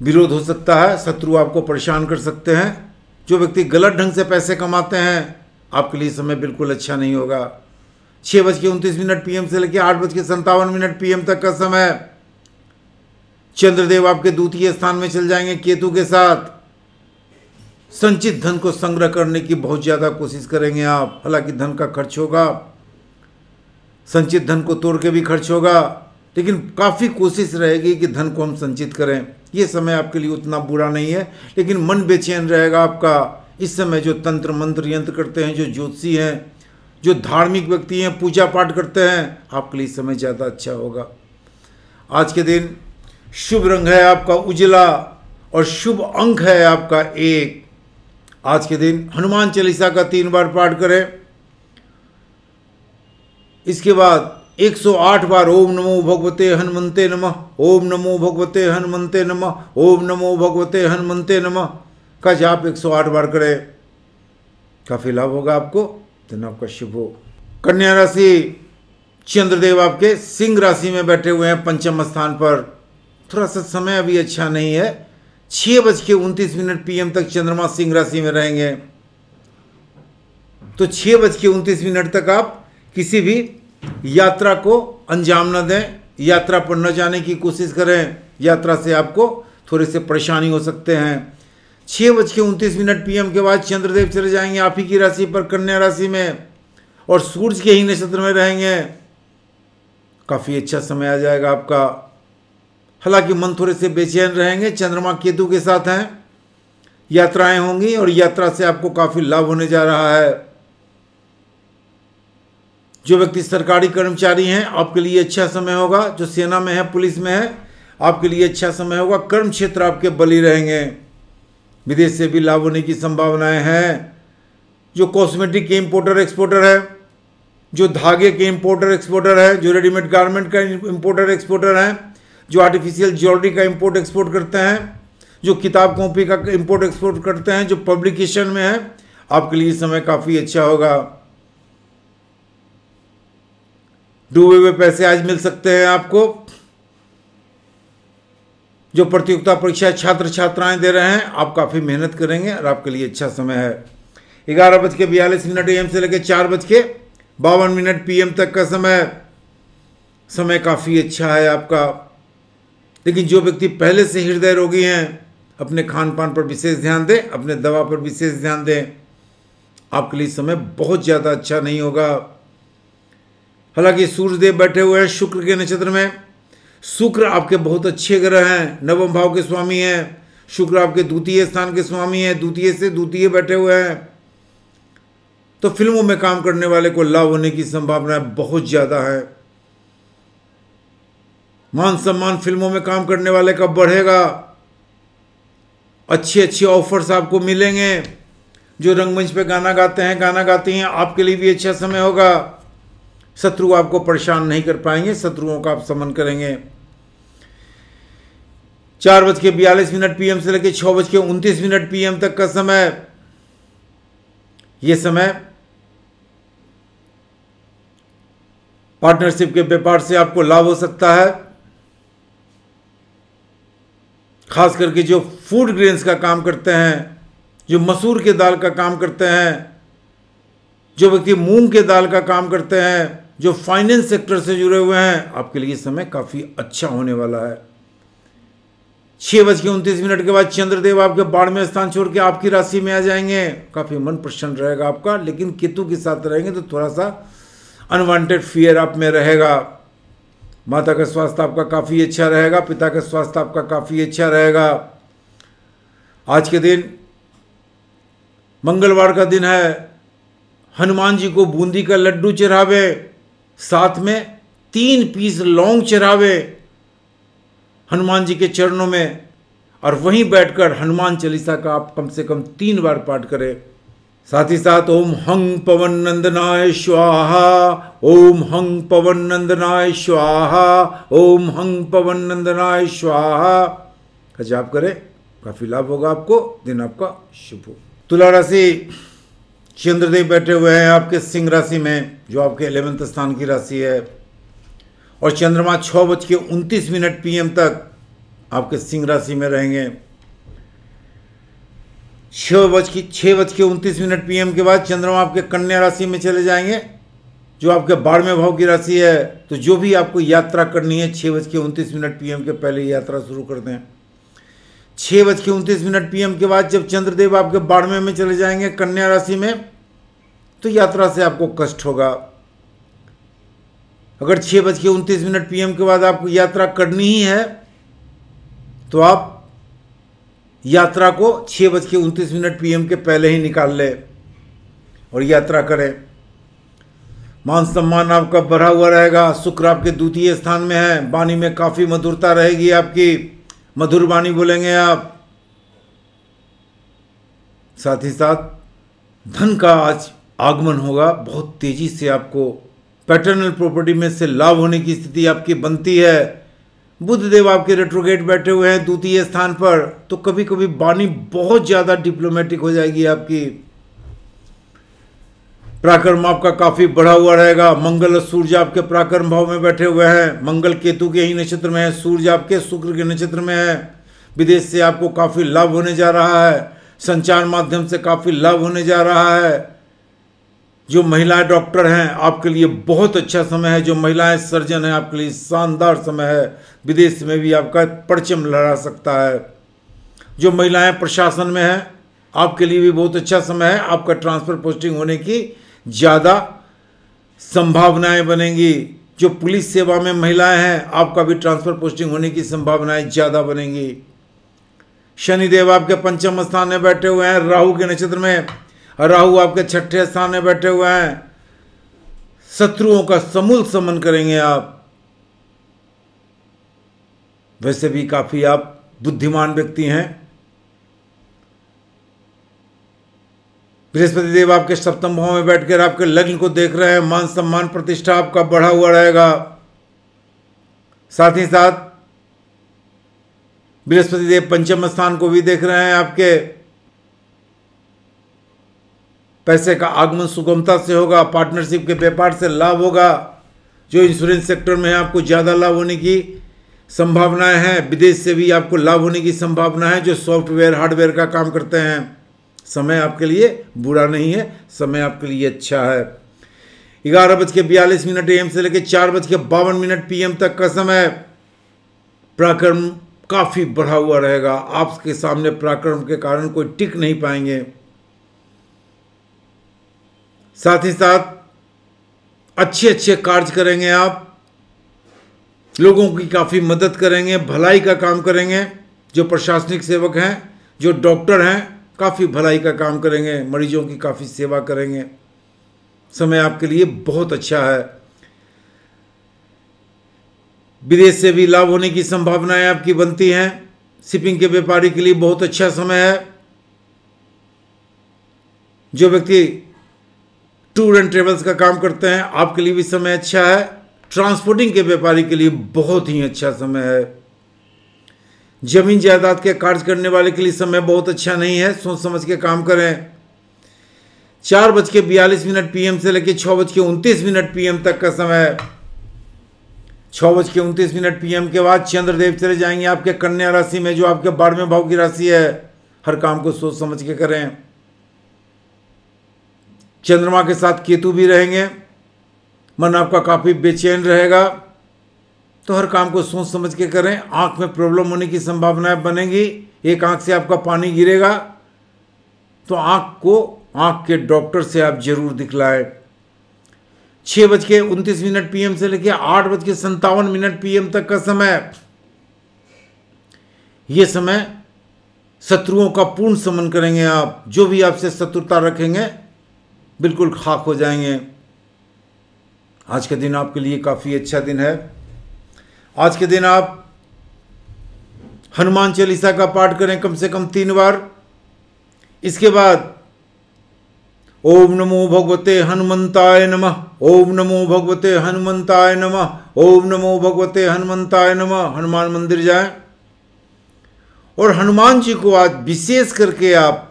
विरोध हो सकता है शत्रु आपको परेशान कर सकते हैं जो व्यक्ति गलत ढंग से पैसे कमाते हैं आपके लिए समय बिल्कुल अच्छा नहीं होगा छः बज के उनतीस मिनट पीएम से लेकर आठ बज के संतावन मिनट पीएम तक का समय चंद्रदेव आपके द्वितीय स्थान में चल जाएंगे केतु के साथ संचित धन को संग्रह करने की बहुत ज़्यादा कोशिश करेंगे आप हालांकि धन का खर्च होगा संचित धन को तोड़ के भी खर्च होगा लेकिन काफ़ी कोशिश रहेगी कि धन को हम संचित करें ये समय आपके लिए उतना बुरा नहीं है लेकिन मन बेचैन रहेगा आपका इस समय जो तंत्र मंत्र यंत्र करते हैं जो ज्योतिषी हैं जो धार्मिक व्यक्ति हैं पूजा पाठ करते हैं आपके लिए समय ज़्यादा अच्छा होगा आज के दिन शुभ रंग है आपका उजला और शुभ अंक है आपका एक आज के दिन हनुमान चालीसा का तीन बार पाठ करें इसके बाद 108 बार ओम नमो भगवते हनुमते नमः ओम नमो भगवते हनुमते नमः ओम नमो भगवते हनुमते नमः का जाप 108 बार करें काफ़ी लाभ होगा आपको दिन आपका शुभ हो कन्या राशि चंद्रदेव आपके सिंह राशि में बैठे हुए हैं पंचम स्थान पर थोड़ा सा समय अभी अच्छा नहीं है छह बज के उनतीस मिनट पीएम तक चंद्रमा सिंह राशि में रहेंगे तो छह बज के उनतीस मिनट तक आप किसी भी यात्रा को अंजाम न दें यात्रा पर न जाने की कोशिश करें यात्रा से आपको थोड़े से परेशानी हो सकते हैं छह बज के उनतीस मिनट पीएम के बाद चंद्रदेव चले जाएंगे आप ही की राशि पर कन्या राशि में और सूर्य के ही नक्षत्र में रहेंगे काफ़ी अच्छा समय आ जाएगा आपका हालांकि मन थोड़े से बेचैन रहेंगे चंद्रमा केतु के साथ हैं यात्राएं होंगी और यात्रा से आपको काफ़ी लाभ होने जा रहा है जो व्यक्ति सरकारी कर्मचारी हैं आपके लिए अच्छा समय होगा जो सेना में है पुलिस में है आपके लिए अच्छा समय होगा कर्म क्षेत्र आपके बली रहेंगे विदेश से भी लाभ होने की संभावनाएं हैं जो कॉस्मेटिक के इम्पोर्टर एक्सपोर्टर है जो धागे के इम्पोर्टर एक्सपोर्टर है जो रेडीमेड गारमेंट का इम्पोर्टर एक्सपोर्टर हैं जो आर्टिफिशियल ज्वेलरी का इम्पोर्ट एक्सपोर्ट करते हैं जो किताब कॉपी का इम्पोर्ट एक्सपोर्ट करते हैं जो पब्लिकेशन में है आपके लिए समय काफ़ी अच्छा होगा डूबे हुए पैसे आज मिल सकते हैं आपको जो प्रतियोगिता परीक्षा छात्र छात्राएं दे रहे हैं आप काफ़ी मेहनत करेंगे और आपके लिए अच्छा समय है ग्यारह बज के बयालीस मिनट एम से लेकर चार बज के बावन मिनट पीएम तक का समय समय काफ़ी अच्छा है आपका लेकिन जो व्यक्ति पहले से हृदय रोगी हैं अपने खान पान पर विशेष ध्यान दें अपने दवा पर विशेष ध्यान दें आपके लिए समय बहुत ज़्यादा अच्छा नहीं होगा हालांकि सूर्यदेव बैठे हुए हैं शुक्र के नक्षत्र में शुक्र आपके बहुत अच्छे ग्रह हैं नवम भाव के स्वामी हैं शुक्र आपके द्वितीय स्थान के स्वामी हैं द्वितीय से द्वितीय बैठे हुए हैं तो फिल्मों में काम करने वाले को लाभ होने की संभावनाएं बहुत ज़्यादा है मान सम्मान फिल्मों में काम करने वाले का बढ़ेगा अच्छी अच्छी ऑफर्स आपको मिलेंगे जो रंगमंच पे गाना गाते हैं गाना गाती हैं आपके लिए भी अच्छा समय होगा शत्रु आपको परेशान नहीं कर पाएंगे शत्रुओं का आप समन करेंगे चार बज के बयालीस मिनट पीएम से लेकर छः बज के उनतीस मिनट पीएम तक का समय ये समय पार्टनरशिप के व्यापार से आपको लाभ हो सकता है खास करके जो फूड ग्रेन्स का काम करते हैं जो मसूर के दाल का काम करते हैं जो व्यक्ति मूंग के दाल का काम करते हैं जो फाइनेंस सेक्टर से जुड़े हुए हैं आपके लिए समय काफ़ी अच्छा होने वाला है छः बज के उनतीस मिनट के बाद चंद्रदेव आपके बाढ़ में स्थान छोड़ के आपकी राशि में आ जाएंगे काफ़ी मन प्रसन्न रहेगा आपका लेकिन केतु के साथ रहेंगे तो थोड़ा सा अनवांटेड फियर आप में रहेगा माता का स्वास्थ्य आपका काफ़ी अच्छा रहेगा पिता का स्वास्थ्य आपका काफ़ी अच्छा रहेगा आज के दिन मंगलवार का दिन है हनुमान जी को बूंदी का लड्डू चढ़ावे साथ में तीन पीस लौंग चढ़ावे हनुमान जी के चरणों में और वहीं बैठकर हनुमान चालीसा का आप कम से कम तीन बार पाठ करें साथ ही साथ ओम हंग पवन नंदनाय स्वाहा ओम हंग पवन नंदनाय स्वाहा ओम हंग पवन नंदनाय स्वाहा का जाप करें काफी लाभ होगा आपको दिन आपका शुभ हो तुला राशि चंद्रदेव बैठे हुए हैं आपके सिंह राशि में जो आपके इलेवेंथ स्थान की राशि है और चंद्रमा छः बज के उनतीस मिनट पीएम तक आपके सिंह राशि में रहेंगे छः बज के छः बज के उनतीस मिनट पीएम के बाद चंद्रमा आपके कन्या राशि में चले जाएंगे जो आपके बारहवें भाव की राशि है तो जो भी आपको यात्रा करनी है छः बज के उनतीस मिनट पीएम के पहले यात्रा शुरू कर दें छः बज के उनतीस मिनट पीएम के बाद जब चंद्रदेव आपके बारहवें में चले जाएंगे कन्या राशि में तो यात्रा से आपको कष्ट होगा अगर छः बज के उनतीस मिनट पीएम के बाद आपको यात्रा करनी ही है तो आप यात्रा को छः बज के उनतीस मिनट पी के पहले ही निकाल ले और यात्रा करें मान सम्मान आपका बढ़ा हुआ रहेगा शुक्र आपके द्वितीय स्थान में है वाणी में काफ़ी मधुरता रहेगी आपकी मधुर वाणी बोलेंगे आप साथ ही साथ धन का आज आगमन होगा बहुत तेज़ी से आपको पैटर्नल प्रॉपर्टी में से लाभ होने की स्थिति आपकी बनती है बुद्ध देव आपके रेट्रोगेट बैठे हुए हैं द्वितीय स्थान पर तो कभी कभी वाणी बहुत ज़्यादा डिप्लोमेटिक हो जाएगी आपकी पराक्रम आपका काफ़ी बढ़ा हुआ रहेगा मंगल और सूर्य आपके पराक्रम भाव में बैठे हुए हैं मंगल केतु के ही नक्षत्र में है सूर्य आपके शुक्र के नक्षत्र में है विदेश से आपको काफ़ी लाभ होने जा रहा है संचार माध्यम से काफ़ी लाभ होने जा रहा है जो महिलाएं डॉक्टर हैं आपके लिए बहुत अच्छा समय है जो महिलाएं सर्जन हैं आपके लिए शानदार समय है विदेश में भी आपका परचम लहरा सकता है जो महिलाएं प्रशासन में हैं आपके लिए भी बहुत अच्छा समय है आपका ट्रांसफ़र पोस्टिंग होने की ज़्यादा संभावनाएं बनेंगी जो पुलिस सेवा में महिलाएं हैं आपका भी ट्रांसफ़र पोस्टिंग होने की संभावनाएं ज़्यादा बनेंगी शनिदेव आपके पंचम स्थान में बैठे हुए हैं राहु के नक्षत्र में राहु आपके छठे स्थान में बैठे हुए हैं शत्रुओं का समूल समन करेंगे आप वैसे भी काफी आप बुद्धिमान व्यक्ति हैं बृहस्पति देव आपके सप्तम भाव में बैठकर आपके लग्न को देख रहे हैं मान सम्मान प्रतिष्ठा आपका बढ़ा हुआ रहेगा साथ ही साथ बृहस्पति देव पंचम स्थान को भी देख रहे हैं आपके पैसे का आगमन सुगमता से होगा पार्टनरशिप के व्यापार से लाभ होगा जो इंश्योरेंस सेक्टर में है आपको ज़्यादा लाभ होने की संभावनाएं हैं विदेश से भी आपको लाभ होने की संभावना है जो सॉफ्टवेयर हार्डवेयर का काम करते हैं समय आपके लिए बुरा नहीं है समय आपके लिए अच्छा है ग्यारह बज के बयालीस मिनट एम से लेकर चार बज के बावन मिनट पीएम तक का समय पराक्रम काफ़ी बढ़ा हुआ रहेगा आपके सामने पराक्रम के कारण कोई टिक नहीं पाएंगे साथ ही साथ अच्छे अच्छे कार्य करेंगे आप लोगों की काफ़ी मदद करेंगे भलाई का काम करेंगे जो प्रशासनिक सेवक हैं जो डॉक्टर हैं काफ़ी भलाई का काम करेंगे मरीजों की काफ़ी सेवा करेंगे समय आपके लिए बहुत अच्छा है विदेश से भी लाभ होने की संभावनाएं आपकी बनती हैं शिपिंग के व्यापारी के लिए बहुत अच्छा समय है जो व्यक्ति टूर एंड ट्रेवल्स का काम करते हैं आपके लिए भी समय अच्छा है ट्रांसपोर्टिंग के व्यापारी के लिए बहुत ही अच्छा समय है जमीन जायदाद के कार्य करने वाले के लिए समय बहुत अच्छा नहीं है सोच समझ के काम करें चार बज के बयालीस मिनट पीएम से लेकर छः बज के उनतीस मिनट पीएम तक का समय छः बज के उनतीस मिनट पीएम के बाद चंद्रदेव चले जाएंगे आपके कन्या राशि में जो आपके बारहवें भाव की राशि है हर काम को सोच समझ के करें चंद्रमा के साथ केतु भी रहेंगे मन आपका काफ़ी बेचैन रहेगा तो हर काम को सोच समझ के करें आंख में प्रॉब्लम होने की संभावनाएं बनेगी एक आंख से आपका पानी गिरेगा तो आंख को आंख के डॉक्टर से आप जरूर दिखलाएं छः बज के उनतीस मिनट पीएम से लेकर आठ बज के संतावन मिनट पीएम तक का समय ये समय शत्रुओं का पूर्ण समन करेंगे आप जो भी आपसे शत्रुता रखेंगे बिल्कुल खाक हो जाएंगे आज का दिन आपके लिए काफ़ी अच्छा दिन है आज के दिन आप हनुमान चालीसा का पाठ करें कम से कम तीन बार इसके बाद ओम नमो भगवते हनुमंताय नमः ओम नमो भगवते हनुमंताय नमः ओम नमो भगवते हनुमंताय नमः हनुमान मंदिर जाएं और हनुमान जी को आज विशेष करके आप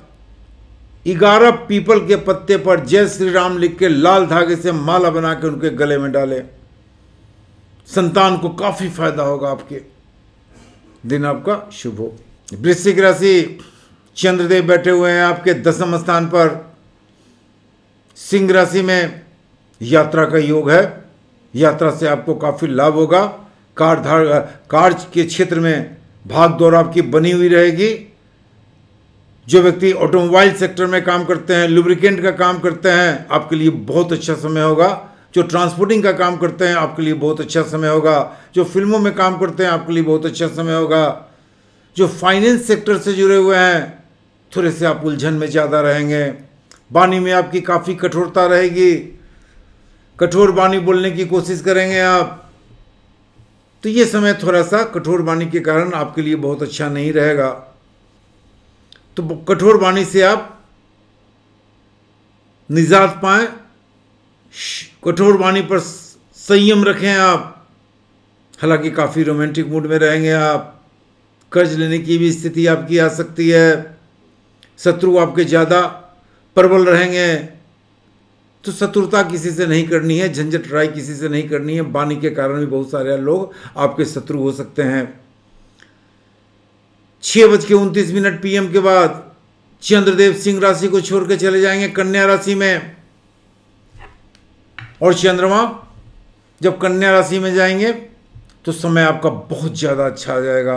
ग्यारह पीपल के पत्ते पर जय श्री राम लिख के लाल धागे से माला बना के उनके गले में डाले संतान को काफी फायदा होगा आपके दिन आपका शुभ हो वृश्चिक राशि चंद्रदेव बैठे हुए हैं आपके दसम स्थान पर सिंह राशि में यात्रा का योग है यात्रा से आपको काफी लाभ होगा कार कार्य के क्षेत्र में भाग दौड़ आपकी बनी हुई रहेगी जो व्यक्ति ऑटोमोबाइल सेक्टर में काम करते हैं लुब्रिकेंट का काम करते हैं आपके लिए बहुत अच्छा समय होगा जो ट्रांसपोर्टिंग का काम करते हैं आपके लिए बहुत अच्छा समय होगा जो फिल्मों में काम करते हैं आपके लिए बहुत अच्छा समय होगा जो फाइनेंस सेक्टर से जुड़े हुए हैं थोड़े से आप उलझन में ज़्यादा रहेंगे वाणी में आपकी काफ़ी कठोरता रहेगी कठोर वाणी बोलने की कोशिश करेंगे आप तो ये समय थोड़ा सा कठोर वाणी के कारण आपके लिए बहुत अच्छा नहीं रहेगा तो कठोर वाणी से आप निजात पाए कठोर वाणी पर संयम रखें आप हालांकि काफ़ी रोमांटिक मूड में रहेंगे आप कर्ज लेने की भी स्थिति आपकी आ सकती है शत्रु आपके ज़्यादा प्रबल रहेंगे तो शत्रुता किसी से नहीं करनी है झंझट राय किसी से नहीं करनी है वाणी के कारण भी बहुत सारे लोग आपके शत्रु हो सकते हैं छः बज के उनतीस मिनट पीएम के बाद चंद्रदेव सिंह राशि को छोड़कर चले जाएंगे कन्या राशि में और चंद्रमा जब कन्या राशि में जाएंगे तो समय आपका बहुत ज़्यादा अच्छा आ जाएगा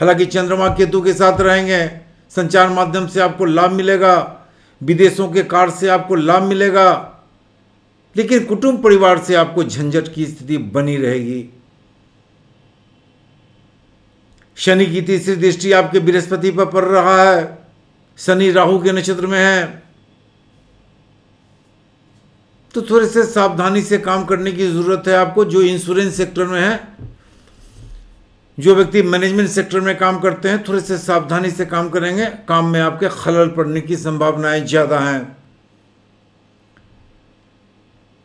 हालांकि चंद्रमा केतु के साथ रहेंगे संचार माध्यम से आपको लाभ मिलेगा विदेशों के कार्ड से आपको लाभ मिलेगा लेकिन कुटुंब परिवार से आपको झंझट की स्थिति बनी रहेगी शनि की तीसरी दृष्टि आपके बृहस्पति पर पड़ रहा है शनि राहु के नक्षत्र में है तो थोड़े से सावधानी से काम करने की ज़रूरत है आपको जो इंश्योरेंस सेक्टर में है जो व्यक्ति मैनेजमेंट सेक्टर में काम करते हैं थोड़े से सावधानी से काम करेंगे काम में आपके खलल पड़ने की संभावनाएं ज़्यादा हैं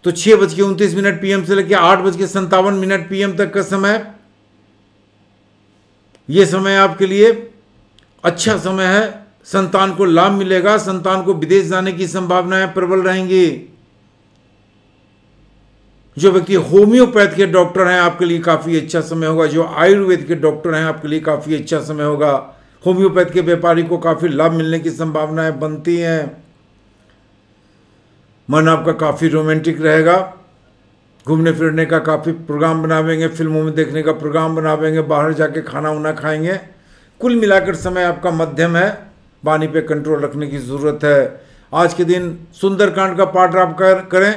तो छह बज के उनतीस मिनट पीएम से लेकर आठ बज के संतावन मिनट पीएम तक का समय ये समय आपके लिए अच्छा समय है संतान को लाभ मिलेगा संतान को विदेश जाने की संभावनाएं प्रबल रहेंगी जो व्यक्ति होम्योपैथ के डॉक्टर हैं आपके लिए काफ़ी अच्छा समय होगा जो आयुर्वेद के डॉक्टर हैं आपके लिए काफ़ी अच्छा समय होगा होम्योपैथ के व्यापारी को काफ़ी लाभ मिलने की संभावनाएं बनती हैं मन आपका काफ़ी रोमांटिक रहेगा घूमने फिरने का काफ़ी प्रोग्राम बनावेंगे फिल्मों में देखने का प्रोग्राम बनावेंगे बाहर जाके खाना उना खाएंगे कुल मिलाकर समय आपका मध्यम है वाणी पे कंट्रोल रखने की ज़रूरत है आज के दिन सुंदरकांड का पाठ आप कर करें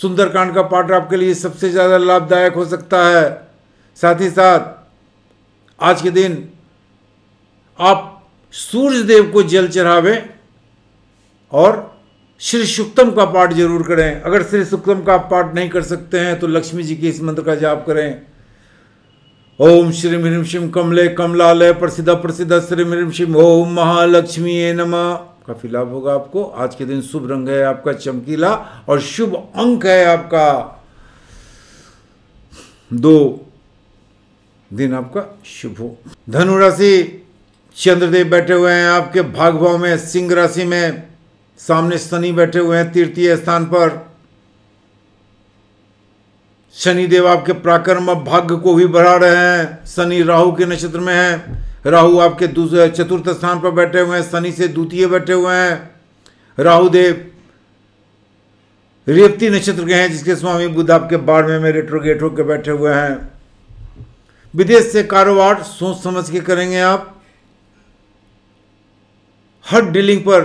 सुंदरकांड का पाठ आपके लिए सबसे ज़्यादा लाभदायक हो सकता है साथ ही साथ आज के दिन आप सूर्य देव को जल चढ़ावें और श्री सुक्तम का पाठ जरूर करें अगर श्री सुक्तम का पाठ नहीं कर सकते हैं तो लक्ष्मी जी के इस मंत्र का जाप करें ओम श्री मृम शिम कमले कमलालय प्रसिद्ध प्रसिद्ध श्री मृम शिम ओम महालक्ष्मी ए नम काफी लाभ होगा आपको आज के दिन शुभ रंग है आपका चमकीला और शुभ अंक है आपका दो दिन आपका शुभ हो धनुराशि चंद्रदेव बैठे हुए हैं आपके भाग भाव में सिंह राशि में सामने शनि बैठे हुए हैं तृतीय स्थान पर शनि देव आपके प्राक्रम भाग्य को भी बढ़ा रहे हैं शनि राहु के नक्षत्र में है राहु आपके दूसरे चतुर्थ स्थान पर बैठे हुए हैं शनि से द्वितीय बैठे हुए हैं राहु देव रेवती नक्षत्र के हैं जिसके स्वामी बुद्ध आपके बारहवें में रेट्रोगेट होकर बैठे हुए हैं विदेश से कारोबार सोच समझ के करेंगे आप हर डीलिंग पर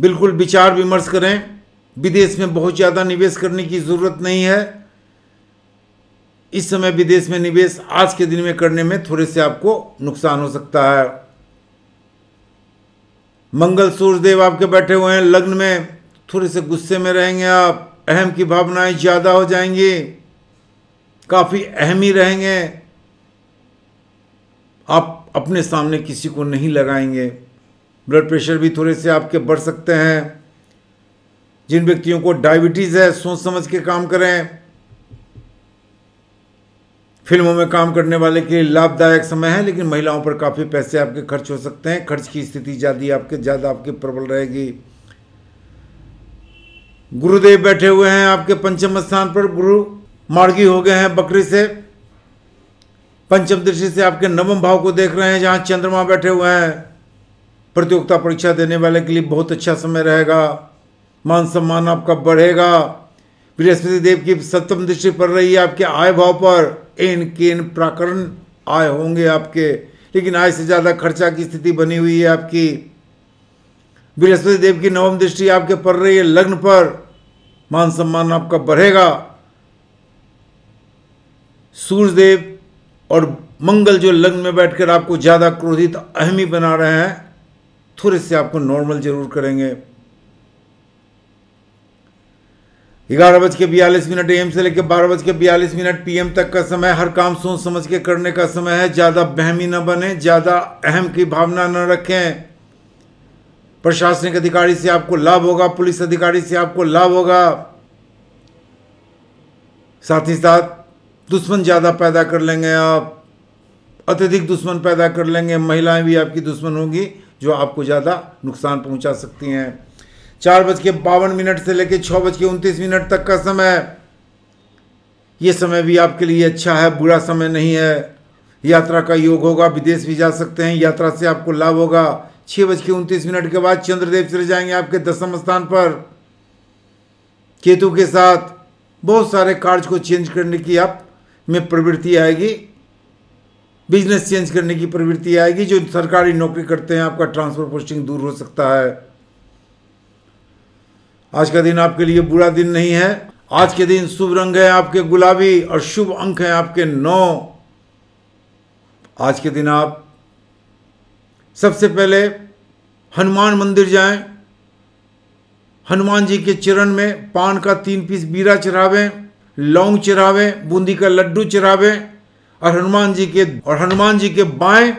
बिल्कुल विचार विमर्श करें विदेश में बहुत ज़्यादा निवेश करने की ज़रूरत नहीं है इस समय विदेश में निवेश आज के दिन में करने में थोड़े से आपको नुकसान हो सकता है मंगल सूर्यदेव आपके बैठे हुए हैं लग्न में थोड़े से गुस्से में रहेंगे आप अहम की भावनाएं ज़्यादा हो जाएंगी काफ़ी अहम ही रहेंगे आप अपने सामने किसी को नहीं लगाएंगे ब्लड प्रेशर भी थोड़े से आपके बढ़ सकते हैं जिन व्यक्तियों को डायबिटीज़ है सोच समझ के काम करें फिल्मों में काम करने वाले के लिए लाभदायक समय है लेकिन महिलाओं पर काफ़ी पैसे आपके खर्च हो सकते हैं खर्च की स्थिति ज़्यादा आपके ज़्यादा आपके प्रबल रहेगी गुरुदेव बैठे हुए हैं आपके पंचम स्थान पर गुरु मार्गी हो गए हैं बकरी से पंचम दृष्टि से आपके नवम भाव को देख रहे हैं जहाँ चंद्रमा बैठे हुए हैं प्रतियोगिता परीक्षा देने वाले के लिए बहुत अच्छा समय रहेगा मान सम्मान आपका बढ़ेगा बृहस्पति देव की सप्तम दृष्टि पड़ रही है आपके आय भाव पर एन केन प्राकरण आय होंगे आपके लेकिन आय से ज़्यादा खर्चा की स्थिति बनी हुई है आपकी बृहस्पति देव की नवम दृष्टि आपके पड़ रही है लग्न पर मान सम्मान आपका बढ़ेगा सूर्यदेव और मंगल जो लग्न में बैठकर आपको ज़्यादा क्रोधित अहमी बना रहे हैं थोड़े से आपको नॉर्मल जरूर करेंगे ग्यारह बज के बयालीस मिनट एम से लेकर बारह बज के बयालीस मिनट पीएम तक का समय हर काम सोच समझ के करने का समय है ज़्यादा बहमी न बने ज़्यादा अहम की भावना न रखें प्रशासनिक अधिकारी से आपको लाभ होगा पुलिस अधिकारी से आपको लाभ होगा साथ ही साथ दुश्मन ज़्यादा पैदा कर लेंगे आप अत्यधिक दुश्मन पैदा कर लेंगे महिलाएं भी आपकी दुश्मन होंगी जो आपको ज़्यादा नुकसान पहुंचा सकती हैं चार बज के बावन मिनट से लेकर छः बज के उनतीस मिनट तक का समय ये समय भी आपके लिए अच्छा है बुरा समय नहीं है यात्रा का योग होगा विदेश भी जा सकते हैं यात्रा से आपको लाभ होगा छः बज के उनतीस मिनट के बाद चंद्रदेव चले जाएंगे आपके दसम स्थान पर केतु के साथ बहुत सारे कार्य को चेंज करने की आप में प्रवृत्ति आएगी बिजनेस चेंज करने की प्रवृत्ति आएगी जो सरकारी नौकरी करते हैं आपका ट्रांसफर पोस्टिंग दूर हो सकता है आज का दिन आपके लिए बुरा दिन नहीं है आज के दिन शुभ रंग है आपके गुलाबी और शुभ अंक है आपके नौ आज के दिन आप सबसे पहले हनुमान मंदिर जाएं हनुमान जी के चरण में पान का तीन पीस बीरा चढ़ावें लौंग चढ़ावें बूंदी का लड्डू चढ़ावें और हनुमान जी के और हनुमान जी के बाएं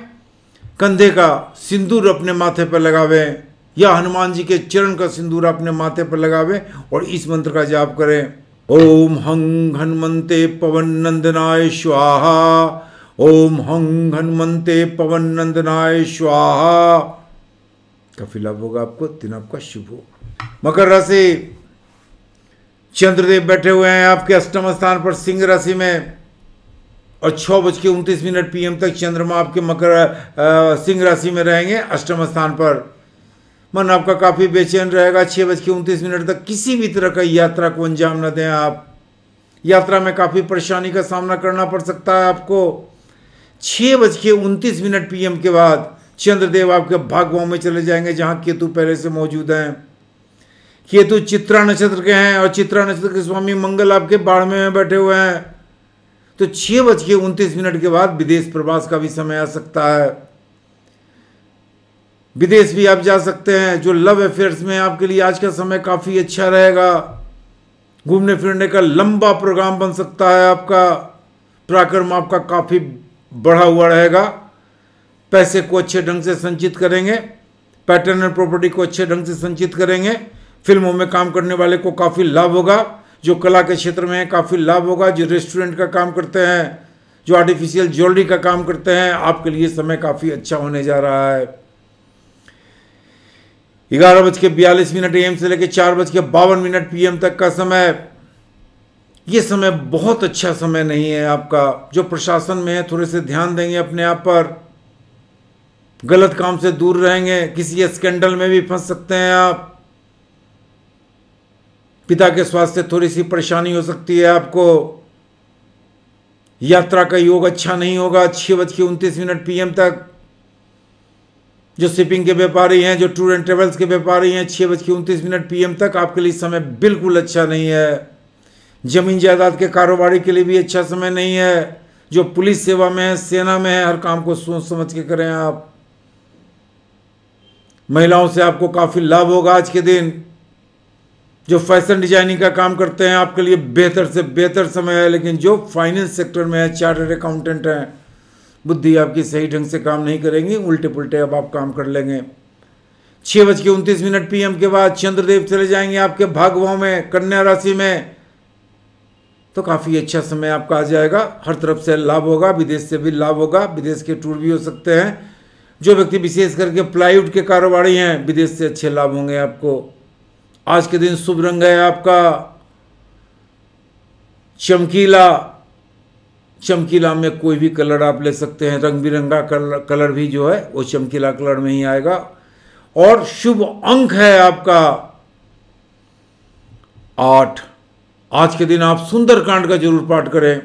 कंधे का सिंदूर अपने माथे पर लगावे या हनुमान जी के चरण का सिंदूर अपने माथे पर लगावे और इस मंत्र का जाप करें ओम हंग हनुमते पवन नंदनाय स्वाहा ओम हंग हनुमते पवन नंदनाय स्वाहा काफी लाभ होगा आपको दिन आपका शुभ हो मकर राशि चंद्रदेव बैठे हुए हैं आपके अष्टम स्थान पर सिंह राशि में और छः बज के उनतीस मिनट पीएम तक चंद्रमा आपके मकर सिंह राशि में रहेंगे अष्टम स्थान पर मन आपका काफ़ी बेचैन रहेगा छः बज के उनतीस मिनट तक किसी भी तरह का यात्रा को अंजाम न दें आप यात्रा में काफ़ी परेशानी का सामना करना पड़ सकता है आपको छः बज के उनतीस मिनट पीएम के बाद चंद्रदेव आपके भागवाओं में चले जाएंगे जहाँ केतु पहले से मौजूद हैं केतु चित्रा नक्षत्र के हैं और चित्रा नक्षत्र के स्वामी मंगल आपके बाढ़ में बैठे हुए हैं तो छह बज के उनतीस मिनट के बाद विदेश प्रवास का भी समय आ सकता है विदेश भी आप जा सकते हैं जो लव अफेयर्स में आपके लिए आज का समय काफ़ी अच्छा रहेगा घूमने फिरने का लंबा प्रोग्राम बन सकता है आपका पराक्रम आपका काफ़ी बढ़ा हुआ रहेगा पैसे को अच्छे ढंग से संचित करेंगे पैटर्न एंड प्रॉपर्टी को अच्छे ढंग से संचित करेंगे फिल्मों में काम करने वाले को काफ़ी लाभ होगा जो कला के क्षेत्र में काफ़ी लाभ होगा जो रेस्टोरेंट का काम करते हैं जो आर्टिफिशियल ज्वेलरी का काम करते हैं आपके लिए समय काफ़ी अच्छा होने जा रहा है ग्यारह बज के बयालीस मिनट एम से लेकर चार बज के बावन मिनट पीएम तक का समय ये समय बहुत अच्छा समय नहीं है आपका जो प्रशासन में है थोड़े से ध्यान देंगे अपने आप पर गलत काम से दूर रहेंगे किसी स्कैंडल में भी फंस सकते हैं आप पिता के स्वास्थ्य थोड़ी सी परेशानी हो सकती है आपको यात्रा का योग अच्छा नहीं होगा छः बज के उनतीस मिनट पीएम तक जो शिपिंग के व्यापारी हैं जो टूर एंड ट्रेवल्स के व्यापारी हैं छः बज के उनतीस मिनट पीएम तक आपके लिए समय बिल्कुल अच्छा नहीं है जमीन जायदाद के कारोबारी के लिए भी अच्छा समय नहीं है जो पुलिस सेवा में है सेना में है हर काम को सोच समझ के करें आप महिलाओं से आपको काफ़ी लाभ होगा आज के दिन जो फैशन डिजाइनिंग का काम करते हैं आपके लिए बेहतर से बेहतर समय है लेकिन जो फाइनेंस सेक्टर में है चार्टर्ड अकाउंटेंट हैं बुद्धि आपकी सही ढंग से काम नहीं करेंगी उल्टे पुलटे अब आप काम कर लेंगे छः बज के उनतीस मिनट पी के बाद चंद्रदेव चले जाएंगे आपके भागवाओं में कन्या राशि में तो काफ़ी अच्छा समय आपका आ जाएगा हर तरफ से लाभ होगा विदेश से भी लाभ होगा विदेश के टूर भी हो सकते हैं जो व्यक्ति विशेष करके प्लाईवुड के कारोबारी हैं विदेश से अच्छे लाभ होंगे आपको आज के दिन शुभ रंग है आपका चमकीला चमकीला में कोई भी कलर आप ले सकते हैं रंग बिरंगा कलर कलर भी जो है वो चमकीला कलर में ही आएगा और शुभ अंक है आपका आठ आज के दिन आप सुंदर कांड का जरूर पाठ करें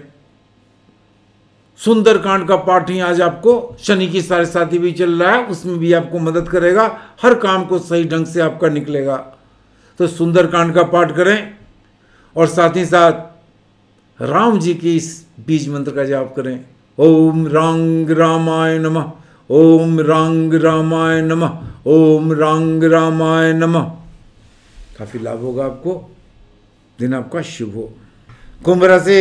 सुंदर कांड का पाठ ही आज आपको शनि की सारे साथी भी चल रहा है उसमें भी आपको मदद करेगा हर काम को सही ढंग से आपका निकलेगा तो सुंदरकांड का पाठ करें और साथ ही साथ राम जी के इस बीज मंत्र का जाप करें ओम रंग रामाय नमः ओम रंग रामाय नमः ओम रंग रामाय नमः काफ़ी लाभ होगा आपको दिन आपका शुभ हो कुंभ राशि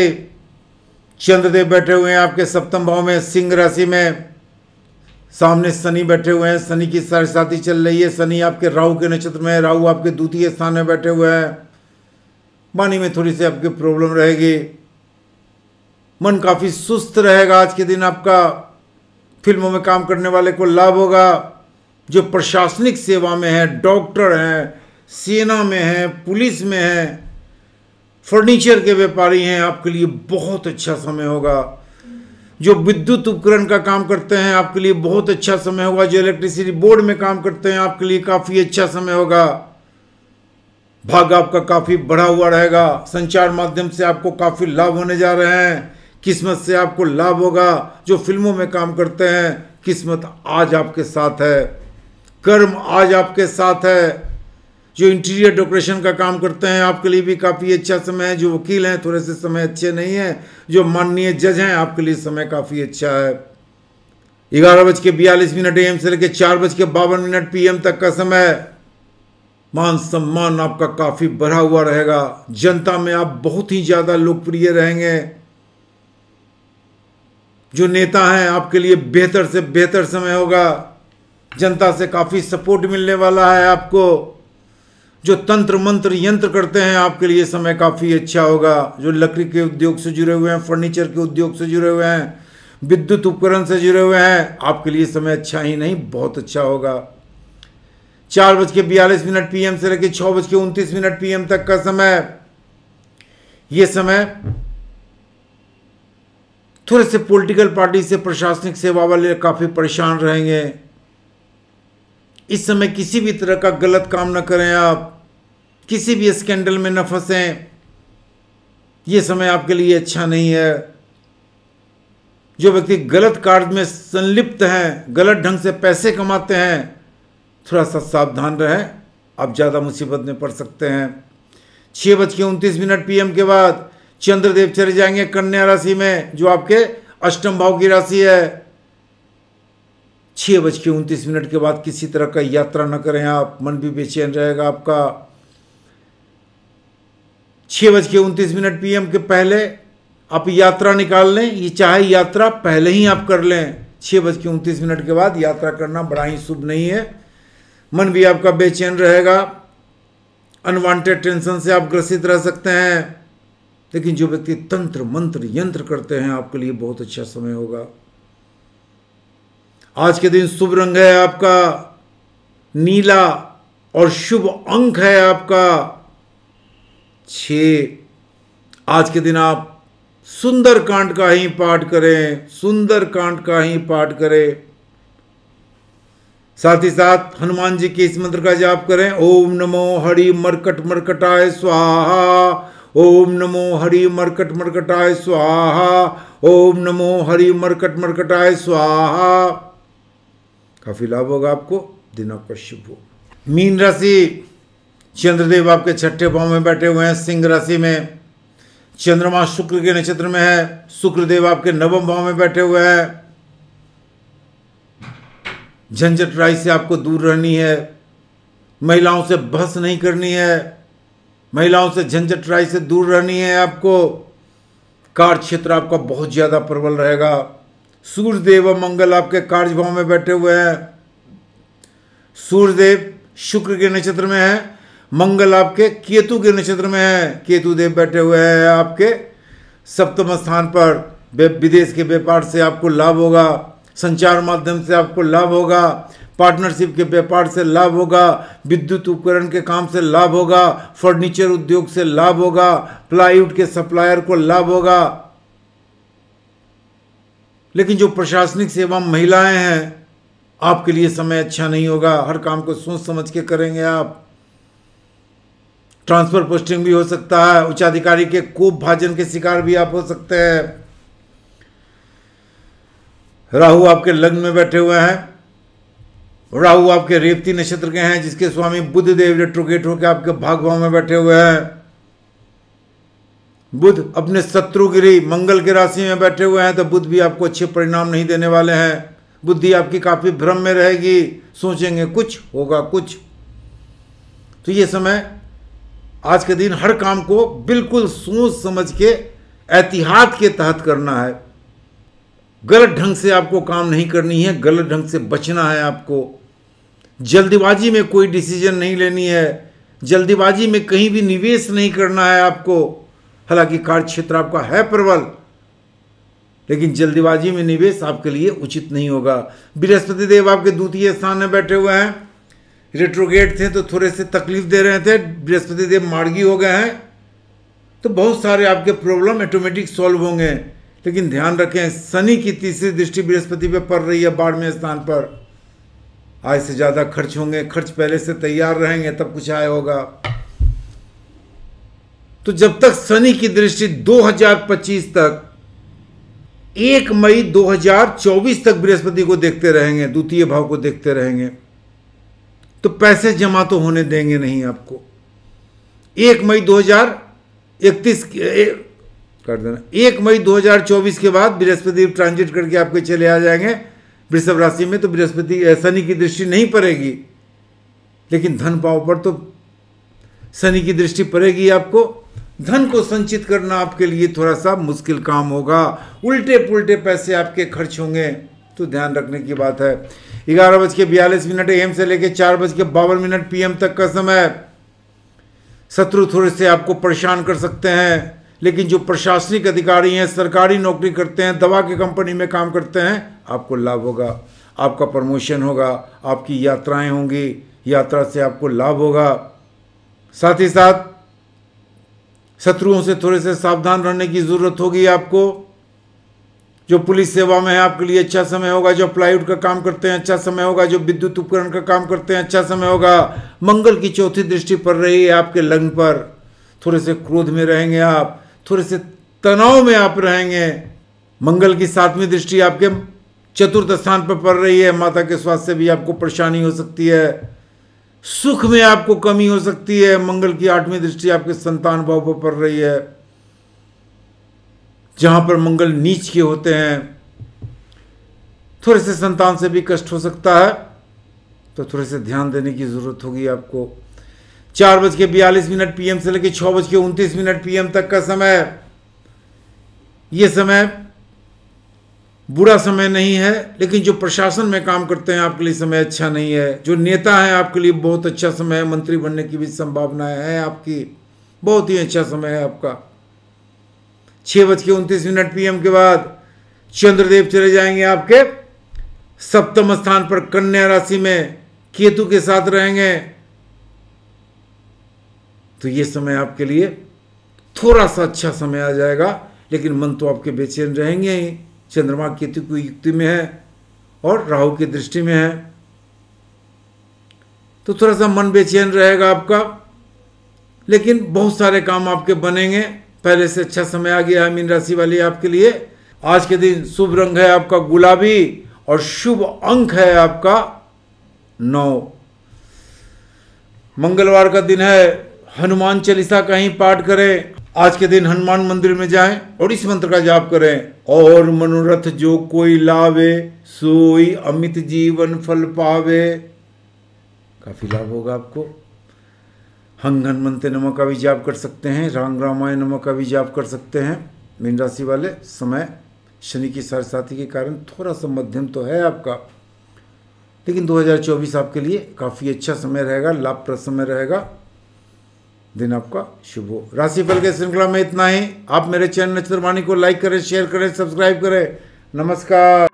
चंद्रदेव बैठे हुए हैं आपके सप्तम भाव में सिंह राशि में सामने शनि बैठे हुए हैं शनि की सरसाती चल रही है शनि आपके राहु के नक्षत्र में है राहु आपके द्वितीय स्थान में बैठे हुए हैं वाणी में थोड़ी सी आपकी प्रॉब्लम रहेगी मन काफ़ी सुस्त रहेगा आज के दिन आपका फिल्मों में काम करने वाले को लाभ होगा जो प्रशासनिक सेवा में है डॉक्टर हैं सेना में हैं पुलिस में हैं फर्नीचर के व्यापारी हैं आपके लिए बहुत अच्छा समय होगा जो विद्युत उपकरण का काम करते हैं आपके लिए बहुत अच्छा समय होगा जो इलेक्ट्रिसिटी बोर्ड में काम करते हैं आपके लिए काफ़ी अच्छा समय होगा भाग आपका काफ़ी बढ़ा हुआ रहेगा संचार माध्यम से आपको काफ़ी लाभ होने जा रहे हैं किस्मत से आपको लाभ होगा जो फिल्मों में काम करते हैं किस्मत आज आपके साथ है कर्म आज आपके साथ है जो इंटीरियर डेकोरेशन का काम करते हैं आपके लिए भी काफ़ी अच्छा समय है जो वकील हैं थोड़े से समय अच्छे नहीं है जो माननीय जज हैं आपके लिए समय काफ़ी अच्छा है ग्यारह बज के बयालीस मिनट एम से लेकर चार बज के बावन मिनट पीएम तक का समय मान सम्मान आपका काफ़ी बढ़ा हुआ रहेगा जनता में आप बहुत ही ज़्यादा लोकप्रिय रहेंगे जो नेता हैं आपके लिए बेहतर से बेहतर समय होगा जनता से काफ़ी सपोर्ट मिलने वाला है आपको जो तंत्र मंत्र यंत्र करते हैं आपके लिए समय काफ़ी अच्छा होगा जो लकड़ी के उद्योग से जुड़े हुए हैं फर्नीचर के उद्योग से जुड़े हुए हैं विद्युत उपकरण से जुड़े हुए हैं आपके लिए समय अच्छा ही नहीं बहुत अच्छा होगा चार बज के बयालीस मिनट पीएम से लेकर छः बज के उनतीस मिनट पीएम तक का समय ये समय थोड़े से पॉलिटिकल पार्टी से प्रशासनिक सेवा वाले काफ़ी परेशान रहेंगे इस समय किसी भी तरह का गलत काम ना करें आप किसी भी स्कैंडल में न फंसें ये समय आपके लिए अच्छा नहीं है जो व्यक्ति गलत कार्य में संलिप्त हैं गलत ढंग से पैसे कमाते हैं थोड़ा सा सावधान रहें आप ज़्यादा मुसीबत में पड़ सकते हैं छः बज के उनतीस मिनट पीएम के बाद चंद्रदेव चले जाएंगे कन्या राशि में जो आपके अष्टम भाव की राशि है छः बज के उनतीस मिनट के बाद किसी तरह का यात्रा न करें आप मन भी बेचैन रहेगा आपका छः बज के उनतीस मिनट पीएम के पहले आप यात्रा निकाल लें ये चाहे यात्रा पहले ही आप कर लें छः बज के उनतीस मिनट के बाद यात्रा करना बड़ा ही शुभ नहीं है मन भी आपका बेचैन रहेगा अनवांटेड टेंशन से आप ग्रसित रह सकते हैं लेकिन जो व्यक्ति तंत्र मंत्र यंत्र करते हैं आपके लिए बहुत अच्छा समय होगा आज के दिन शुभ रंग है आपका नीला और शुभ अंक है आपका छ आज के दिन आप सुंदर कांड का ही पाठ करें सुंदर कांड का ही पाठ करें साथ ही साथ हनुमान जी के इस मंत्र का जाप करें ओम नमो हरि मरकट मरकटाय स्वाहा ओम नमो हरि मरकट मरकटाय स्वाहा ओम नमो हरि मरकट मरकटाय स्वाहा काफ़ी लाभ होगा आपको दिन आपका शुभ हो मीन राशि चंद्रदेव आपके छठे भाव में बैठे हुए हैं सिंह राशि में चंद्रमा शुक्र के नक्षत्र में है शुक्रदेव आपके नवम भाव में बैठे हुए हैं झंझट राय से आपको दूर रहनी है महिलाओं से बहस नहीं करनी है महिलाओं से झंझट राय से दूर रहनी है आपको कार्य क्षेत्र आपका बहुत ज़्यादा प्रबल रहेगा सूर्यदेव और मंगल आपके कार्य भाव में बैठे हुए हैं सूर्यदेव शुक्र के नक्षत्र में है मंगल आपके केतु के नक्षत्र में है केतु देव बैठे हुए हैं आपके सप्तम स्थान पर विदेश के व्यापार से आपको लाभ होगा संचार माध्यम से आपको लाभ होगा पार्टनरशिप के व्यापार से लाभ होगा विद्युत उपकरण के काम से लाभ होगा फर्नीचर उद्योग से लाभ होगा प्लाईवुड के सप्लायर को लाभ होगा लेकिन जो प्रशासनिक सेवा महिलाएं हैं आपके लिए समय अच्छा नहीं होगा हर काम को सोच समझ के करेंगे आप ट्रांसफर पोस्टिंग भी हो सकता है उच्चाधिकारी के कोप भाजन के शिकार भी आप हो सकते हैं राहु आपके लग्न में बैठे हुए हैं राहु आपके रेवती नक्षत्र के हैं जिसके स्वामी बुद्ध देव रेट्रोगेट होकर आपके भागभाव में बैठे हुए हैं बुध अपने शत्रु गिरी मंगल की राशि में बैठे हुए हैं तो बुध भी आपको अच्छे परिणाम नहीं देने वाले हैं बुद्धि आपकी काफ़ी भ्रम में रहेगी सोचेंगे कुछ होगा कुछ तो ये समय आज के दिन हर काम को बिल्कुल सोच समझ के एहतियात के तहत करना है गलत ढंग से आपको काम नहीं करनी है गलत ढंग से बचना है आपको जल्दबाजी में कोई डिसीजन नहीं लेनी है जल्दबाजी में कहीं भी निवेश नहीं करना है आपको हालांकि कार्य क्षेत्र आपका है प्रबल लेकिन जल्दबाजी में निवेश आपके लिए उचित नहीं होगा बृहस्पति देव आपके द्वितीय स्थान में बैठे हुए हैं रेट्रोगेट थे तो थोड़े से तकलीफ दे रहे थे बृहस्पति देव मार्गी हो गए हैं तो बहुत सारे आपके प्रॉब्लम ऑटोमेटिक सॉल्व होंगे लेकिन ध्यान रखें शनि की तीसरी दृष्टि बृहस्पति पे पड़ रही है बारहवें स्थान पर आय से ज़्यादा खर्च होंगे खर्च पहले से तैयार रहेंगे तब कुछ आय होगा तो जब तक शनि की दृष्टि 2025 तक एक मई 2024 तक बृहस्पति को देखते रहेंगे द्वितीय भाव को देखते रहेंगे तो पैसे जमा तो होने देंगे नहीं आपको एक मई 2031 कर देना एक मई 2024 के बाद बृहस्पति ट्रांजिट करके आपके चले आ जाएंगे वृषभ राशि में तो बृहस्पति शनि की दृष्टि नहीं पड़ेगी लेकिन धन पाव पर तो शनि की दृष्टि पड़ेगी आपको धन को संचित करना आपके लिए थोड़ा सा मुश्किल काम होगा उल्टे पुल्टे पैसे आपके खर्च होंगे तो ध्यान रखने की बात है ग्यारह बज के बयालीस मिनट एम से लेकर चार बज के बावन मिनट पीएम तक का समय शत्रु थोड़े से आपको परेशान कर सकते हैं लेकिन जो प्रशासनिक अधिकारी हैं सरकारी नौकरी करते हैं दवा की कंपनी में काम करते हैं आपको लाभ होगा आपका प्रमोशन होगा आपकी यात्राएं होंगी यात्रा से आपको लाभ होगा साथ ही साथ शत्रुओं से थोड़े से सावधान रहने की ज़रूरत होगी आपको जो पुलिस सेवा में है आपके लिए अच्छा समय होगा जो प्लाईवुड का काम करते हैं अच्छा समय होगा जो विद्युत उपकरण का काम करते हैं अच्छा समय होगा मंगल की चौथी दृष्टि पड़ रही है आपके लग्न पर थोड़े से क्रोध में रहेंगे आप थोड़े से तनाव में आप रहेंगे मंगल की सातवीं दृष्टि आपके चतुर्थ स्थान पर पड़ रही है माता के स्वास्थ्य से भी आपको परेशानी हो सकती है सुख में आपको कमी हो सकती है मंगल की आठवीं दृष्टि आपके संतान भाव पर पड़ रही है जहां पर मंगल नीच के होते हैं थोड़े से संतान से भी कष्ट हो सकता है तो थोड़े से ध्यान देने की जरूरत होगी आपको चार बज के बयालीस मिनट पीएम से लेकर छह बज के उनतीस मिनट पीएम तक का समय यह समय बुरा समय नहीं है लेकिन जो प्रशासन में काम करते हैं आपके लिए समय अच्छा नहीं है जो नेता है आपके लिए बहुत अच्छा समय है मंत्री बनने की भी संभावना है आपकी बहुत ही अच्छा समय है आपका छः बज के उनतीस मिनट पीएम के बाद चंद्रदेव चले जाएंगे आपके सप्तम स्थान पर कन्या राशि में केतु के साथ रहेंगे तो ये समय आपके लिए थोड़ा सा अच्छा समय आ जाएगा लेकिन मन तो आपके बेचैन रहेंगे ही चंद्रमा केतु की युक्ति में है और राहु की दृष्टि में है तो थोड़ा सा मन बेचैन रहेगा आपका लेकिन बहुत सारे काम आपके बनेंगे पहले से अच्छा समय आ गया है मीन राशि वाली आपके लिए आज के दिन शुभ रंग है आपका गुलाबी और शुभ अंक है आपका नौ मंगलवार का दिन है हनुमान चालीसा का ही पाठ करें आज के दिन हनुमान मंदिर में जाएं और इस मंत्र का जाप करें और मनोरथ जो कोई लावे सोई अमित जीवन फल पावे काफी लाभ होगा आपको हंग हनुमंत नमक का भी जाप कर सकते हैं राम रामायण नमक का भी जाप कर सकते हैं मीन राशि वाले समय शनि की साथी के कारण थोड़ा सा मध्यम तो है आपका लेकिन 2024 आपके लिए काफ़ी अच्छा समय रहेगा लाभप्रद समय रहेगा दिन आपका शुभ हो राशिफल के श्रृंखला में इतना ही आप मेरे चैनल नचित्रवाणी को लाइक करें शेयर करें सब्सक्राइब करें नमस्कार